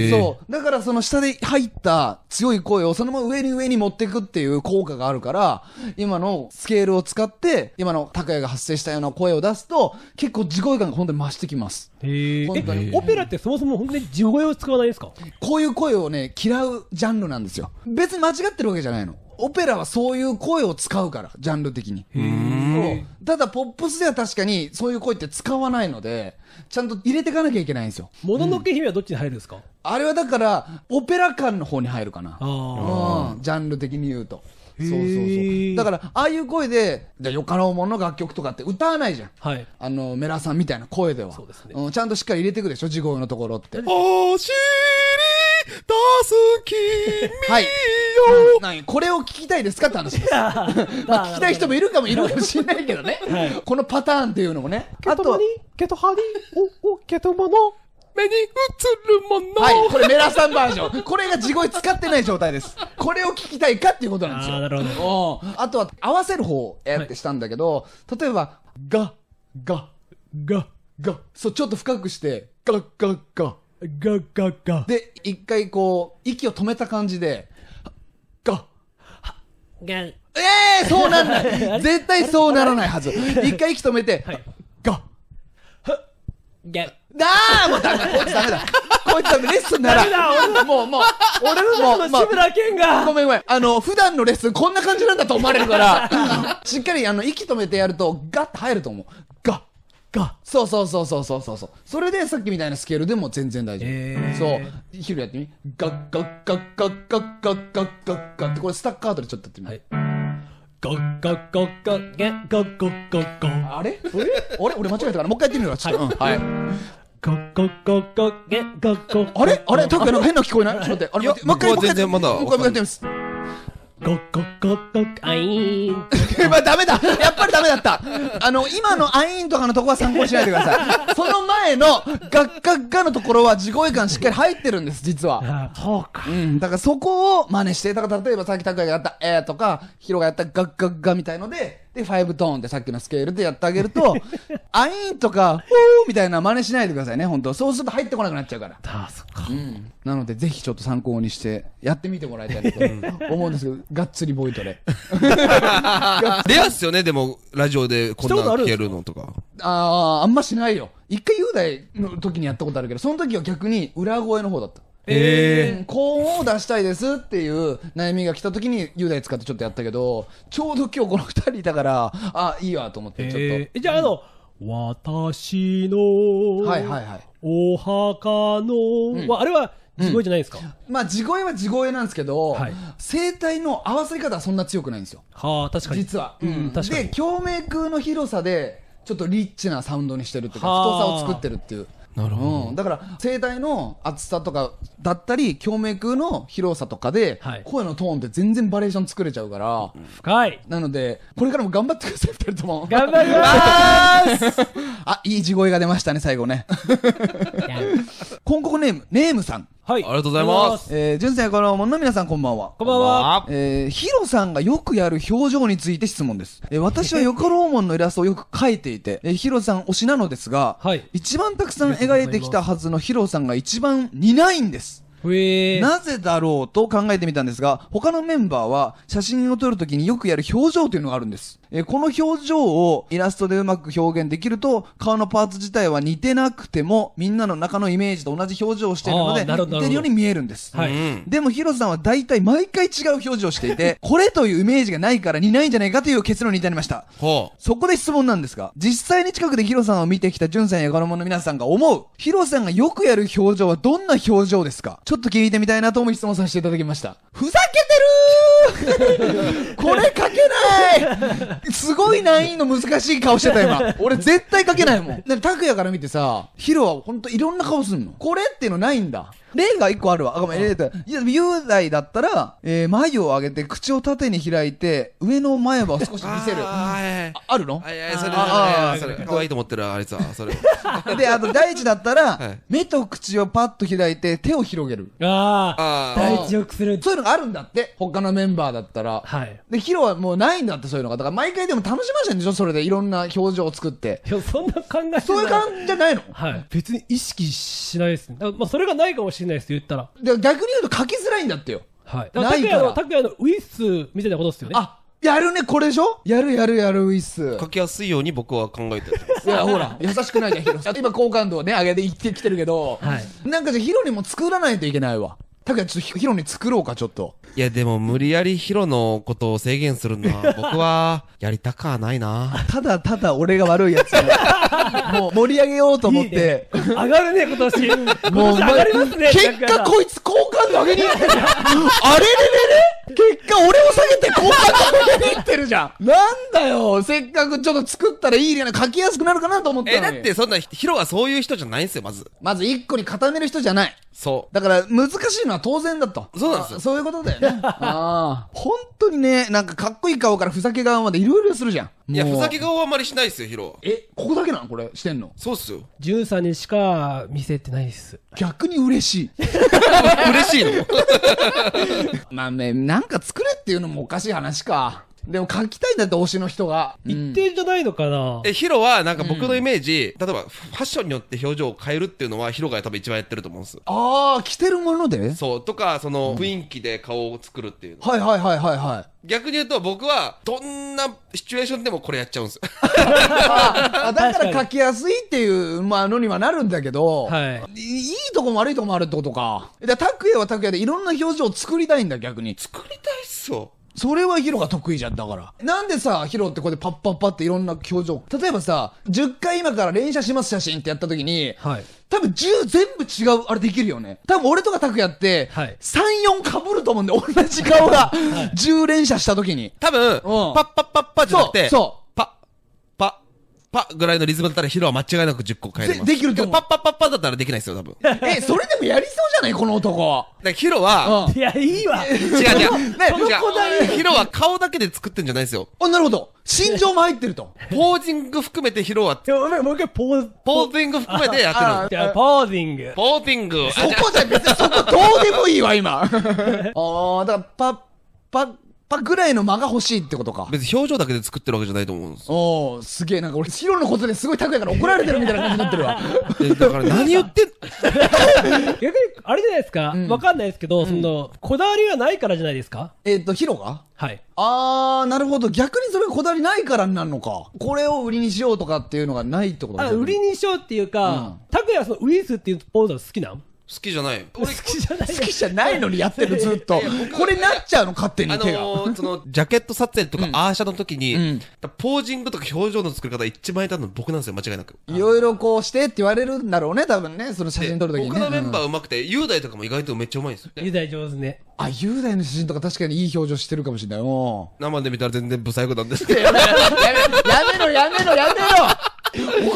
A: そう。だから、その下で入った強い声を、そのまま上に上に持っていくっていう効果があるから、今のスケールを使って、今の高谷が発生したような声を出すと、結構地声感が本当に増してきます。本当に。オペラってそもそも本当に地声を使わないですかこういう声をね、嫌うジャンルなんですよ。別に間違ってるわけじゃないの。オペラはそういう声を使うから、ジャンル的に。
B: そ
A: うただ、ポップスでは確かにそういう声って使わないので、ちゃんと入れていかなきゃいけないんですよ。もののけ姫はどっちに入るんですか、うん、あれはだから、オペラ感の方に入るかな。うん、ジャンル的に言うと。そうそうそう。だから、ああいう声で、じゃよかろうもの楽曲とかって歌わないじゃん。はい。あの、メラさんみたいな声では。そうですね。うん、ちゃんとしっかり入れていくでしょ、地声のところって。おーしーきはい。何これを聞きたいですかって話です。まあ、聞きたい人もいるかもいるかもしれないけどね。はい、このパターンっていうのもね。あと、ケトハリ、お、お、ケトモノ。目に映るもの。はい、これメラさんバージョン。これが地声使ってない状態です。これを聞きたいかっていうことなんですよ。あなるほど。あとは、合わせる方をやってしたんだけど、はい、例えば、が、が、が、が、そう、ちょっと深くして、が、が、が、ガガガ。で、一回こう、息を止めた感じで、ガ
C: ガええー、そうなんない 絶
A: 対そうならないはず。一回息止めて、はい、ガッ。
C: ャあもうダメだ、こいつダメだ。
A: こいつダメ、レッスンなら。もう、もう、俺の中の志村けんが。ごめんごめん。あの、普段のレッスンこんな感じなんだと思われるから、しっかりあの、息止めてやると、ガッて入ると思う。かそうそうそうそうそうそうそれでさっきみたいなスケールでも全然大丈夫、えー、そうルやってみガッガッガッガッガッガッガッガッガッってこれスタッカートでちょっとやってみ、はい、ガッガッガッガッガッガッガッガッガッあれ俺俺間違えたからもう一回やってみるわちょっと、はい、うん、はい
D: ガ
C: ッガッガッガッガッガッガッあれあれタクヤなんか変な聞こえないちょっと待ってあれもう一回もう一回もう一回もう一回やってみま
A: すゴッゴッゴッゴッあいーんまあダメだやっぱりダメだったあの今のアイーンとかのとこは参考にしないでくださいその前のガッガッガのところは地声感しっかり入ってるんです実は、そうかうん、だからそこを真似してだから例えばさっき拓哉がやった「えー」とかヒロがやったガッガッガみたいのでで、ファイブトーンってさっきのスケールでやってあげると、アインとか、フーみたいな真似しないでくださいね、本当そうすると入ってこなくなっちゃうから。あ、そっか。うん。なので、ぜひちょっと参考にして、やってみてもらいたいと思うんですけど、がっつりボイトレ。レアっすよ
E: ね、でも、ラジオでこんな聞けるのとか。
A: ああ、あんましないよ。一回雄大の時にやったことあるけど、その時は逆に裏声の方だった。え高音を出したいですっていう悩みが来た時に雄大使ってちょっとやったけどちょうど今日この2人いたからあいいわと思ってちょっと、えー、じゃああの、うん、私
D: の
A: はいはいはいお墓の、あれは地声じゃないですか、うん、まあ地声は地声なんですけど、はい、声帯の合わせ方はそんな強くないんですよはあ確かに実は、うん、で共鳴空の広さでちょっとリッチなサウンドにしてるっていうか太さを作ってるっていうなるほど、うん、だから声帯の厚さとかだったり共鳴の広さとかで、はい、声のトーンって全然バリエーション作れちゃうから深いなのでこれからも頑張ってください2人とも頑張ります あいい地声が出ましたね最後ね広告ネームネームさんはい。ありがとうございます。えー、純正このもの皆さんこんばんは。こんばんは。えー、ヒロさんがよくやる表情について質問です。えー、私は横楼門のイラストをよく描いていて、えー、ヒロさん推しなのですが、はい一番たくさん描いてきたはずのヒロさんが一番似ないんです。ふえー。なぜだろうと考えてみたんですが、他のメンバーは写真を撮るときによくやる表情というのがあるんです。えこの表情をイラストでうまく表現できると、顔のパーツ自体は似てなくても、みんなの中のイメージと同じ表情をしているので、似てるように見えるんです。はい、でもヒロさんは大体毎回違う表情をしていて、これというイメージがないから似ないんじゃないかという結論に至りました。そこで質問なんですが、実際に近くでヒロさんを見てきたジュンさんやガロモの皆さんが思う、ヒロさんがよくやる表情はどんな表情ですかちょっと聞いてみたいなと思い質問させていただきました。ふ
C: ざけてるー これ書け
A: ないすごい難易度難しい顔してた今俺絶対書けないもん 拓哉から見てさヒロはほんといろんな顔すんのこれっていうのないんだ例が一個あるわ。あ、ごめん、例だいや、雄大だったら、えー、眉を上げて、口を縦に開いて、上の前歯を少し見せる。あーああるのあ、いは
E: いそれああそれ可愛いと思ってるあいつはそれ
A: で、あと、大地だったら、はい目と口をパッと開いて、手を広げる。ああ第一よくするそういうのがあるんだって。他のメンバーだったら。はいで、ヒロはもうないんだって、そういうのが。だから、毎回でも楽しませんでしょそれで、いろんな表情を作って。いやそんな考えないそういう感じじゃないのはい別
D: に意識しないですねまあそれがないかもししれないですよて言ったら。逆に言うと書きづらいんだってよ。
B: はい。だから、拓也の、
E: 拓也のウィスみたいなことですよね。あやるね、こ
A: れでしょやるやるやる、ウィス。書
E: きやすいように僕は考えてる。
A: いや、ほら、優しくないじゃん、ヒロ。今、好感度をね、上げていってきてるけど、はい、なんかじゃヒロにも作らないといけないわ。拓也、ちょっとヒロに作ろうか、ちょっと。
E: いや、でも無理やりヒロのことを制限するのは、僕は、やりたくは
A: ないな。ただただ俺が悪いやつ もう盛り上げようと思って。上が
C: るね、今年。今年上がりますね。結果こいつ好感度上げに行ってるじゃん。あれれれれ結果俺を下げて好感度上げに行ってるじゃん。なん
B: だよ。
A: せっかくちょっと作ったらいいね書きやすくなるかなと思ったのえ、だって
E: そんな、ヒロはそういう人じゃないんですよ、
A: まず。まず一個に固める人じゃない。そう。だから難しいのは当然だと。そうなんですよそういうことだよああ。本当にね、なんかかっこいい顔からふざけ顔までいろいろするじゃ
E: ん。いや、ふざけ顔はあんまりしないですよ、ヒロ。え、ここだけなのこれ、してんの。そうっすよ。
A: ジュンさんにし
D: か見せてないっす。逆に嬉しい。嬉しいの
A: まあね、なんか作れっていうのもおかしい話か。でも書きたいんだって推しの人が。一定じゃないのかな、
E: え、ヒロはなんか僕のイメージ、例えばファッションによって表情を変えるっていうのはヒロが多分一番やってると思うんです。
A: ああ、着てるもので
E: そう、とか、その雰囲気で顔を作るっていう
A: はいはいはいはいは
E: い。逆に言うと僕はどんなシチュエーションでもこれやっちゃうんです
A: あだから書きやすいっていう、まあ、のにはなるんだけど、はい、いいとこも悪いとこもあるってことか。で、タら拓也タ拓也でいろんな表情を作りたいんだ逆に。作りたいっすよ。それはヒロが得意じゃん、だから。なんでさ、ヒロってこうやってパッパッパっていろんな表情。例えばさ、10回今から連写します写真ってやった時に、はい、多分10全部違う、あれできるよね。多分俺とかクヤって、はい、3、4被ると思うんで、同じ顔が、はい、10連写した時に。多分、うん、パッパッ
E: パッパじゃなくて、そう。そうパぐらいのリズムだったらヒロは間違いなく10個変えれます。
A: でできるけど、うパッパ
E: ッパッパだったらできないですよ、多分。
B: え、それでもやりそう
E: じゃないこの男。らヒロは、
B: いや、いいわ。
A: 違う違う。ねこのだ違う。ヒロ
E: は顔だけで作ってんじゃないですよ。
A: あ、なるほど。心情も入ってると。ポージング含めてヒロは、も、もう一回ポーズ。ポージング含めてやってるじゃあ、ポージング。
E: ポーテング。そこじゃ別
A: にそこどうでもいいわ、今。あー、だから、パッ、パッパぐらいの間が欲しいってことか。別に表情だけで作ってるわけじゃないと思うんですおお、すげえ、なんか俺、ヒロのことですごい拓也から怒られてるみたいな感じになってるわ。
B: え だから何
D: 言ってん 逆に、あれじゃないですか、わ、うん、かんないですけど、うん、その、こだわりが
A: ないからじゃないですかえっ、ー、と、ヒロがはい。あー、なるほど。逆にそれこだわりないからになるのか。これを売りにしようとかっていうのがないってことあ、売りにしようっていうか、拓、う、也、はそのウイスっていうポーズは好きなん
E: 好きじゃない。俺 好
A: きじゃない。好きじゃないのにやってる、ずっと。
E: これなっちゃうの、勝手に手が。あのー、その、ジャケット撮影とか、アーシャの時に、うん、ポージングとか表情の作り方一番いたの僕なんですよ、間違いなく。
A: いろいろこうしてって言われるんだろうね、多分ね、その写真撮る時に、ね、僕のメ
E: ンバーうまくて、雄大とかも意外とめっちゃうまいんですよ。雄大上手ね。
A: あ、雄大の写真とか確かにいい表情してるかもしれない。生で見たら全然不細工なんですけど。や
B: めや
E: めろ、やめろ、やめろ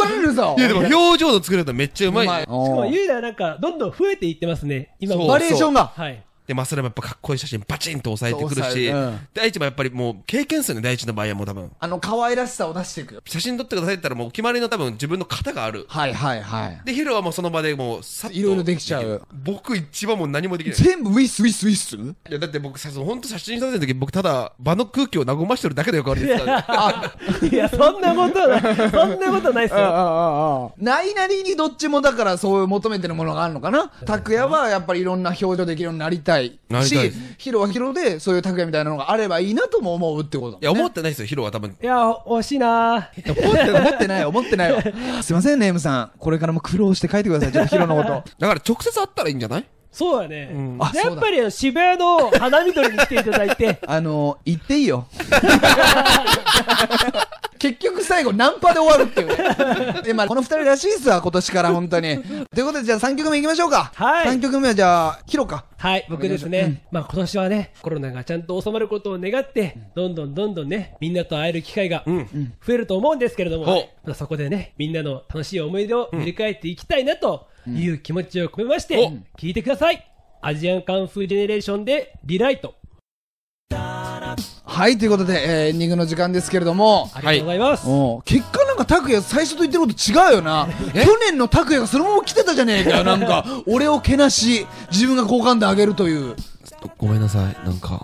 E: られるぞいやでも
A: 表情の作り方めっちゃうまい。
E: しかも、ゆ
D: いななんか、どんどん増えていってますね。今、バリエーションが。
E: はい。で、マスラもやっぱかっこいい写真バチンと押さえてくるし、うん第一もやっぱりもう経験数ね、第一の場合はもう多分。あの、可愛らしさを出していく。写真撮ってくださいって言ったらもう決まりの多分自分の型がある。はいはいはい。で、ヒロはもうその場でもうさっと。いろいろできちゃう。僕一番もう何もできない。全
A: 部ウィスウィスウィスい
E: や、だって僕さ、その本当写真撮影の時僕ただ場の空気を和ましてるだけでよく あるんで
A: すいや、そんなことない。そんなことないっすよ。ないなりにどっちもだからそういう求めてるものがあるのかな。拓也はやっぱりいろんな表情できるようになりたい。たいし、ヒロはヒロで、そういう拓也みたいなのがあればいいなとも思うってことね、
E: いや、思ってないですよ、ヒロは多分。
A: いや、惜しいな思ってない、思ってないよ。すいません、ネームさん。これからも苦労して書いてください、ちょっとヒロのこと。だから直接会ったらいいんじゃない
D: そうだね。うん、やっぱり渋谷の
A: 花見りに来ていただいて。あの、行っていいよ。結局最後ナンパで終わるっていうで、まあ、この二人らしいっすわ、今年から本当に。ということで、じゃあ3曲目いきましょうか。はい。3曲目はじゃあ、ヒロか。はい、僕ですね。まあ今年
D: はね、コロナがちゃんと収まることを願って、どんどんどんどんね、みんなと会える機会が増えると思うんですけれども、そこでね、みんなの楽しい思い出を振り返っていきたいなという気持ちを込めまして、聞いてください。アジアンカンフージェネレーションでリ
A: ライト。はい、ということで、えー、エンディングの時間ですけれども。
B: ありがと
D: うご
A: ざいます。結果なんか拓也最初と言ってること違うよな。去年の拓也がそのまま来てたじゃねえかよ。なんか、俺をけなし、自分が好感度上げるという。ごめんなさい、なんか。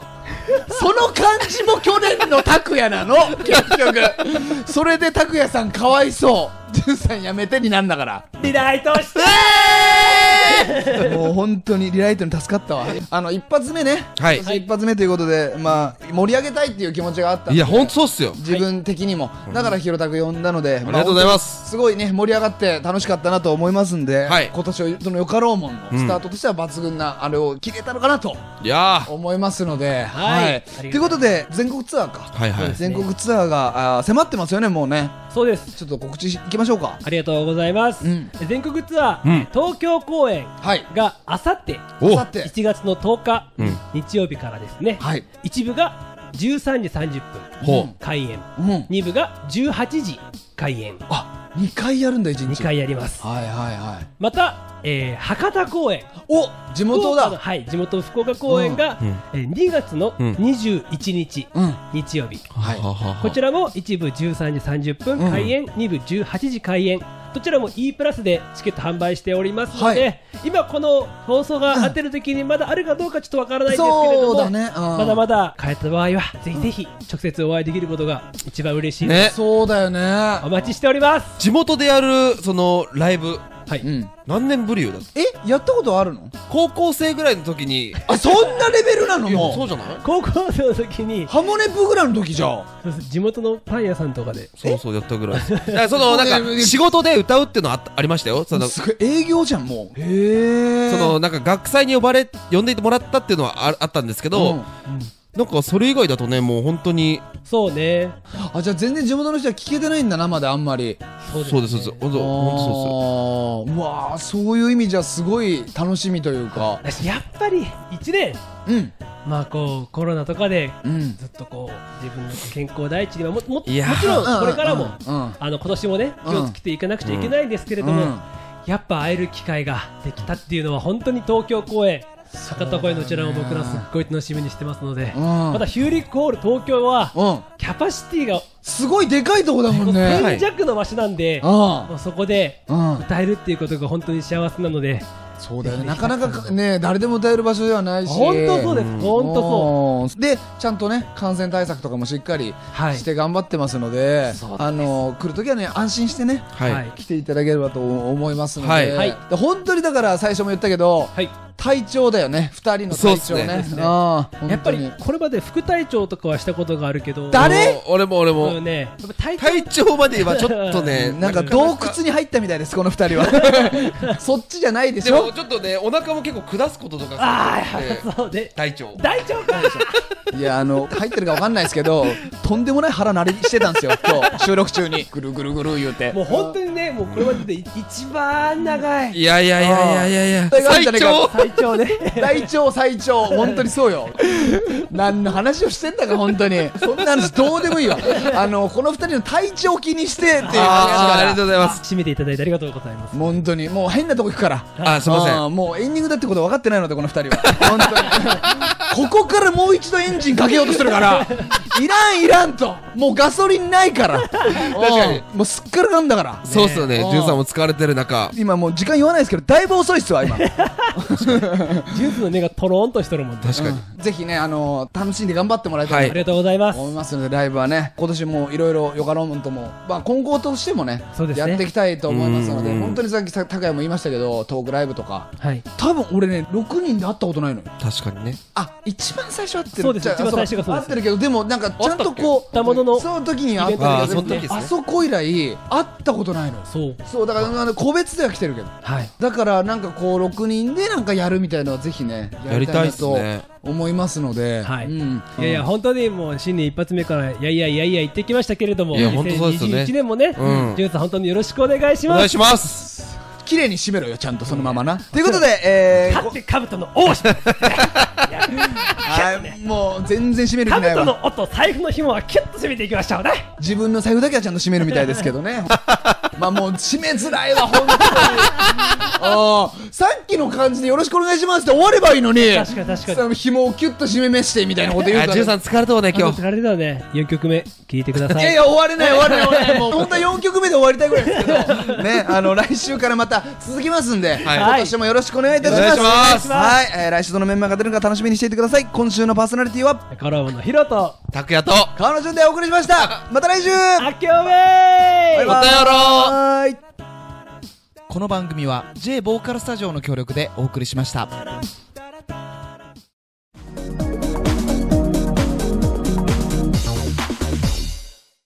A: その感じも去年の拓也なの 結局。それで拓也さんかわいそう。潤さんやめてになんだから。リライトしてもう本当にリライトに助かったわあの一発目ね、はい、一発目ということで、まあ、盛り上げたいっていう気持ちがあったいや本当そうっすよ自分的にも、だからひろたく呼んだので、あ、りがとうございますすごいね盛り上がって楽しかったなと思いますんで、はい、今年そのよかろうもんのスタートとしては抜群な、あれを切れたのかなといや思いますのではいということで全国ツアーか、はいはい、全国ツアーがあ迫ってますよねもうねそうですちょっと告知いきましょうかありがとうございます、うん、全国ツアー、うん、
D: 東京公演があさって7月の10日、うん、日曜日からですね、はい、一部が13時30分開演、うん、2部が18時開演あ二回やるんだ一日二回やりますはいはいはいまた、えー、博多公演お地元だはい地元福岡公演が、うん、えー、月の二十一日、うん、日曜日、
C: はい、こち
D: らも一部十三時三十分、開演二部十八時開演どちらも E プラスでチケット販売しておりますので、はい、今この放送が当てる時にまだあるかどうかちょっとわからないんですけれども、ね、まだまだ買えた場合はぜひぜひ直接お会いできることが一番嬉しいです、ね、
E: そうだよねお待ちしております地元でやるそのライブはいうん、何年ぶりよだっえやったことあるの高校生ぐらいの時にあそんなレベルなの
D: もうそうじゃない高校生の時にハモネプぐらいの時じゃん地元のパン屋さんとかで
E: そうそうやったぐらいだからそのなんか仕事で歌うっていうのはあありましたよそのすごい
A: 営業じゃんもうへえその
E: なんか学祭に呼ばれ呼んでもらったっていうのはああったんですけど、うん、うん
A: なんかそれ以外だとねもう本当にそうねあじゃあ全然地元の人は聞けてないんだなまだあんまりそうです、ね、そうです本当そうですうわそういう意味じゃすごい楽しみというかやっぱり1年、うん、ま
D: あこうコロナとかでずっとこう自分の健康第一にはもももちろんこれからも、うんうん、あの今年もね気をつけていかなくちゃいけないんですけれども、やっぱ会える機会ができたっていうのは本当に東京公演博多声のちらも僕らすっごい楽しみにしてますので、うん、またヒューリックホール東京は、うん、キャパシティがすごいでか
A: いとこだもんね1000
D: 弱の場所なんで、はい、そこで歌えるっていうことが本当に幸
A: せなので。そうだよね、なかなかね、誰でも歌える場所ではないし、本当そうです、本当そう。で、ちゃんとね、感染対策とかもしっかりして頑張ってますので、はい、あの来るときはね、安心してね、はい、来ていただければと思いますので、はい、で本当にだから最初も言ったけど、はい、体調だよね2人の体調ねねねやっぱりこれまで副隊長とかはしたことがあるけど誰
E: 俺も俺も、うんね、体調まではちょっとねなん
A: か洞窟に入ったみたいですこの2人は そっちじゃないでしょでも
E: ちょっとねお腹も結構下すこととかああそうで隊長隊長か
A: いやあの入ってるか分かんないですけどとんでもない腹慣れしてたんですよ今日収録中にぐるぐるぐる言うてもう本当にねもうこれまでで一番長いいやいやいやいやいやいや最長最長ね最長最長本当にそうよ何の話をしてんだか本当にそんな話どうでもいいわあのこの二人の体調気にしてっていう話からありがとうございます締めていただいてありがとうございます本当にもう変なとこ行くからあすいませんもうエンディングだってこと分かってないのでこの二人は本当にここからもう一度エンジンかけようとしてるからいらんいらんともうガソリンないから確かにもうすっからかんだからそうっすよね潤さ
E: んも疲れてる中
A: 今もう時間言わないですけどだいぶ遅いっすわ今 ジュースの根がとろんとしてるもんね確かに、うん、ぜひねあの楽しんで頑張ってもらいたい、はい、ありがとうございます思いますのでライブはね今年もいろいろよかろうとも、まあ、今後としてもね、ね、やっていきたいと思いますので本当にさっき高谷も言いましたけどトークライブとか、はい、多分俺ね6人で会ったことないのよ確かにねあ一番最
B: 初会ってるそうです一番最初がそうです会ってる
A: けどでもなんかちゃんとこうののその時に会ったけね、あそこ以来会ったことないのそうそうだから個別では来てるけど、はい、だからなんかこう6人でなんかやるみたいなのはぜひねやりたいと思いますの
D: で、はい、うん、いやいや本当にもう新年一発目からいやいやいやいや言ってきましたけれどもいや本当そうですね2021年もね、うん、ジュンさん本当によろしくお願いしますお願いしま
A: す綺麗に締めろよちゃんとそのままな ということで、えー、勝ってカブトの王子もう全然締める気ないわカブトの音財布の紐はキュッと締めていきましょうね自分の財布だけはちゃんと締めるみたいですけどね まあもう締めづらいわ本当に さっきの感じでよろしくお願いしますって終わればいいのにその紐をキュッと締め
D: めしてみたいなこと言うからさん疲れたわね今日疲れたわね4曲目聞いてくださいいやいや終われ
A: ない終われないもう本当は4曲目で終わりたいぐらいですけどねあの来週からまた続きますんで、はい、今年もよろしくお願いいたします。ますはい、えー、来週どのメンバーが出るか楽しみにしていてください。今週のパーソナリティは、コラボのヒロと、拓也と、川野潤でお送りしました。また来週あきおめまたやろうこの番組は J ボーカルスタジオの協力でお送りしました。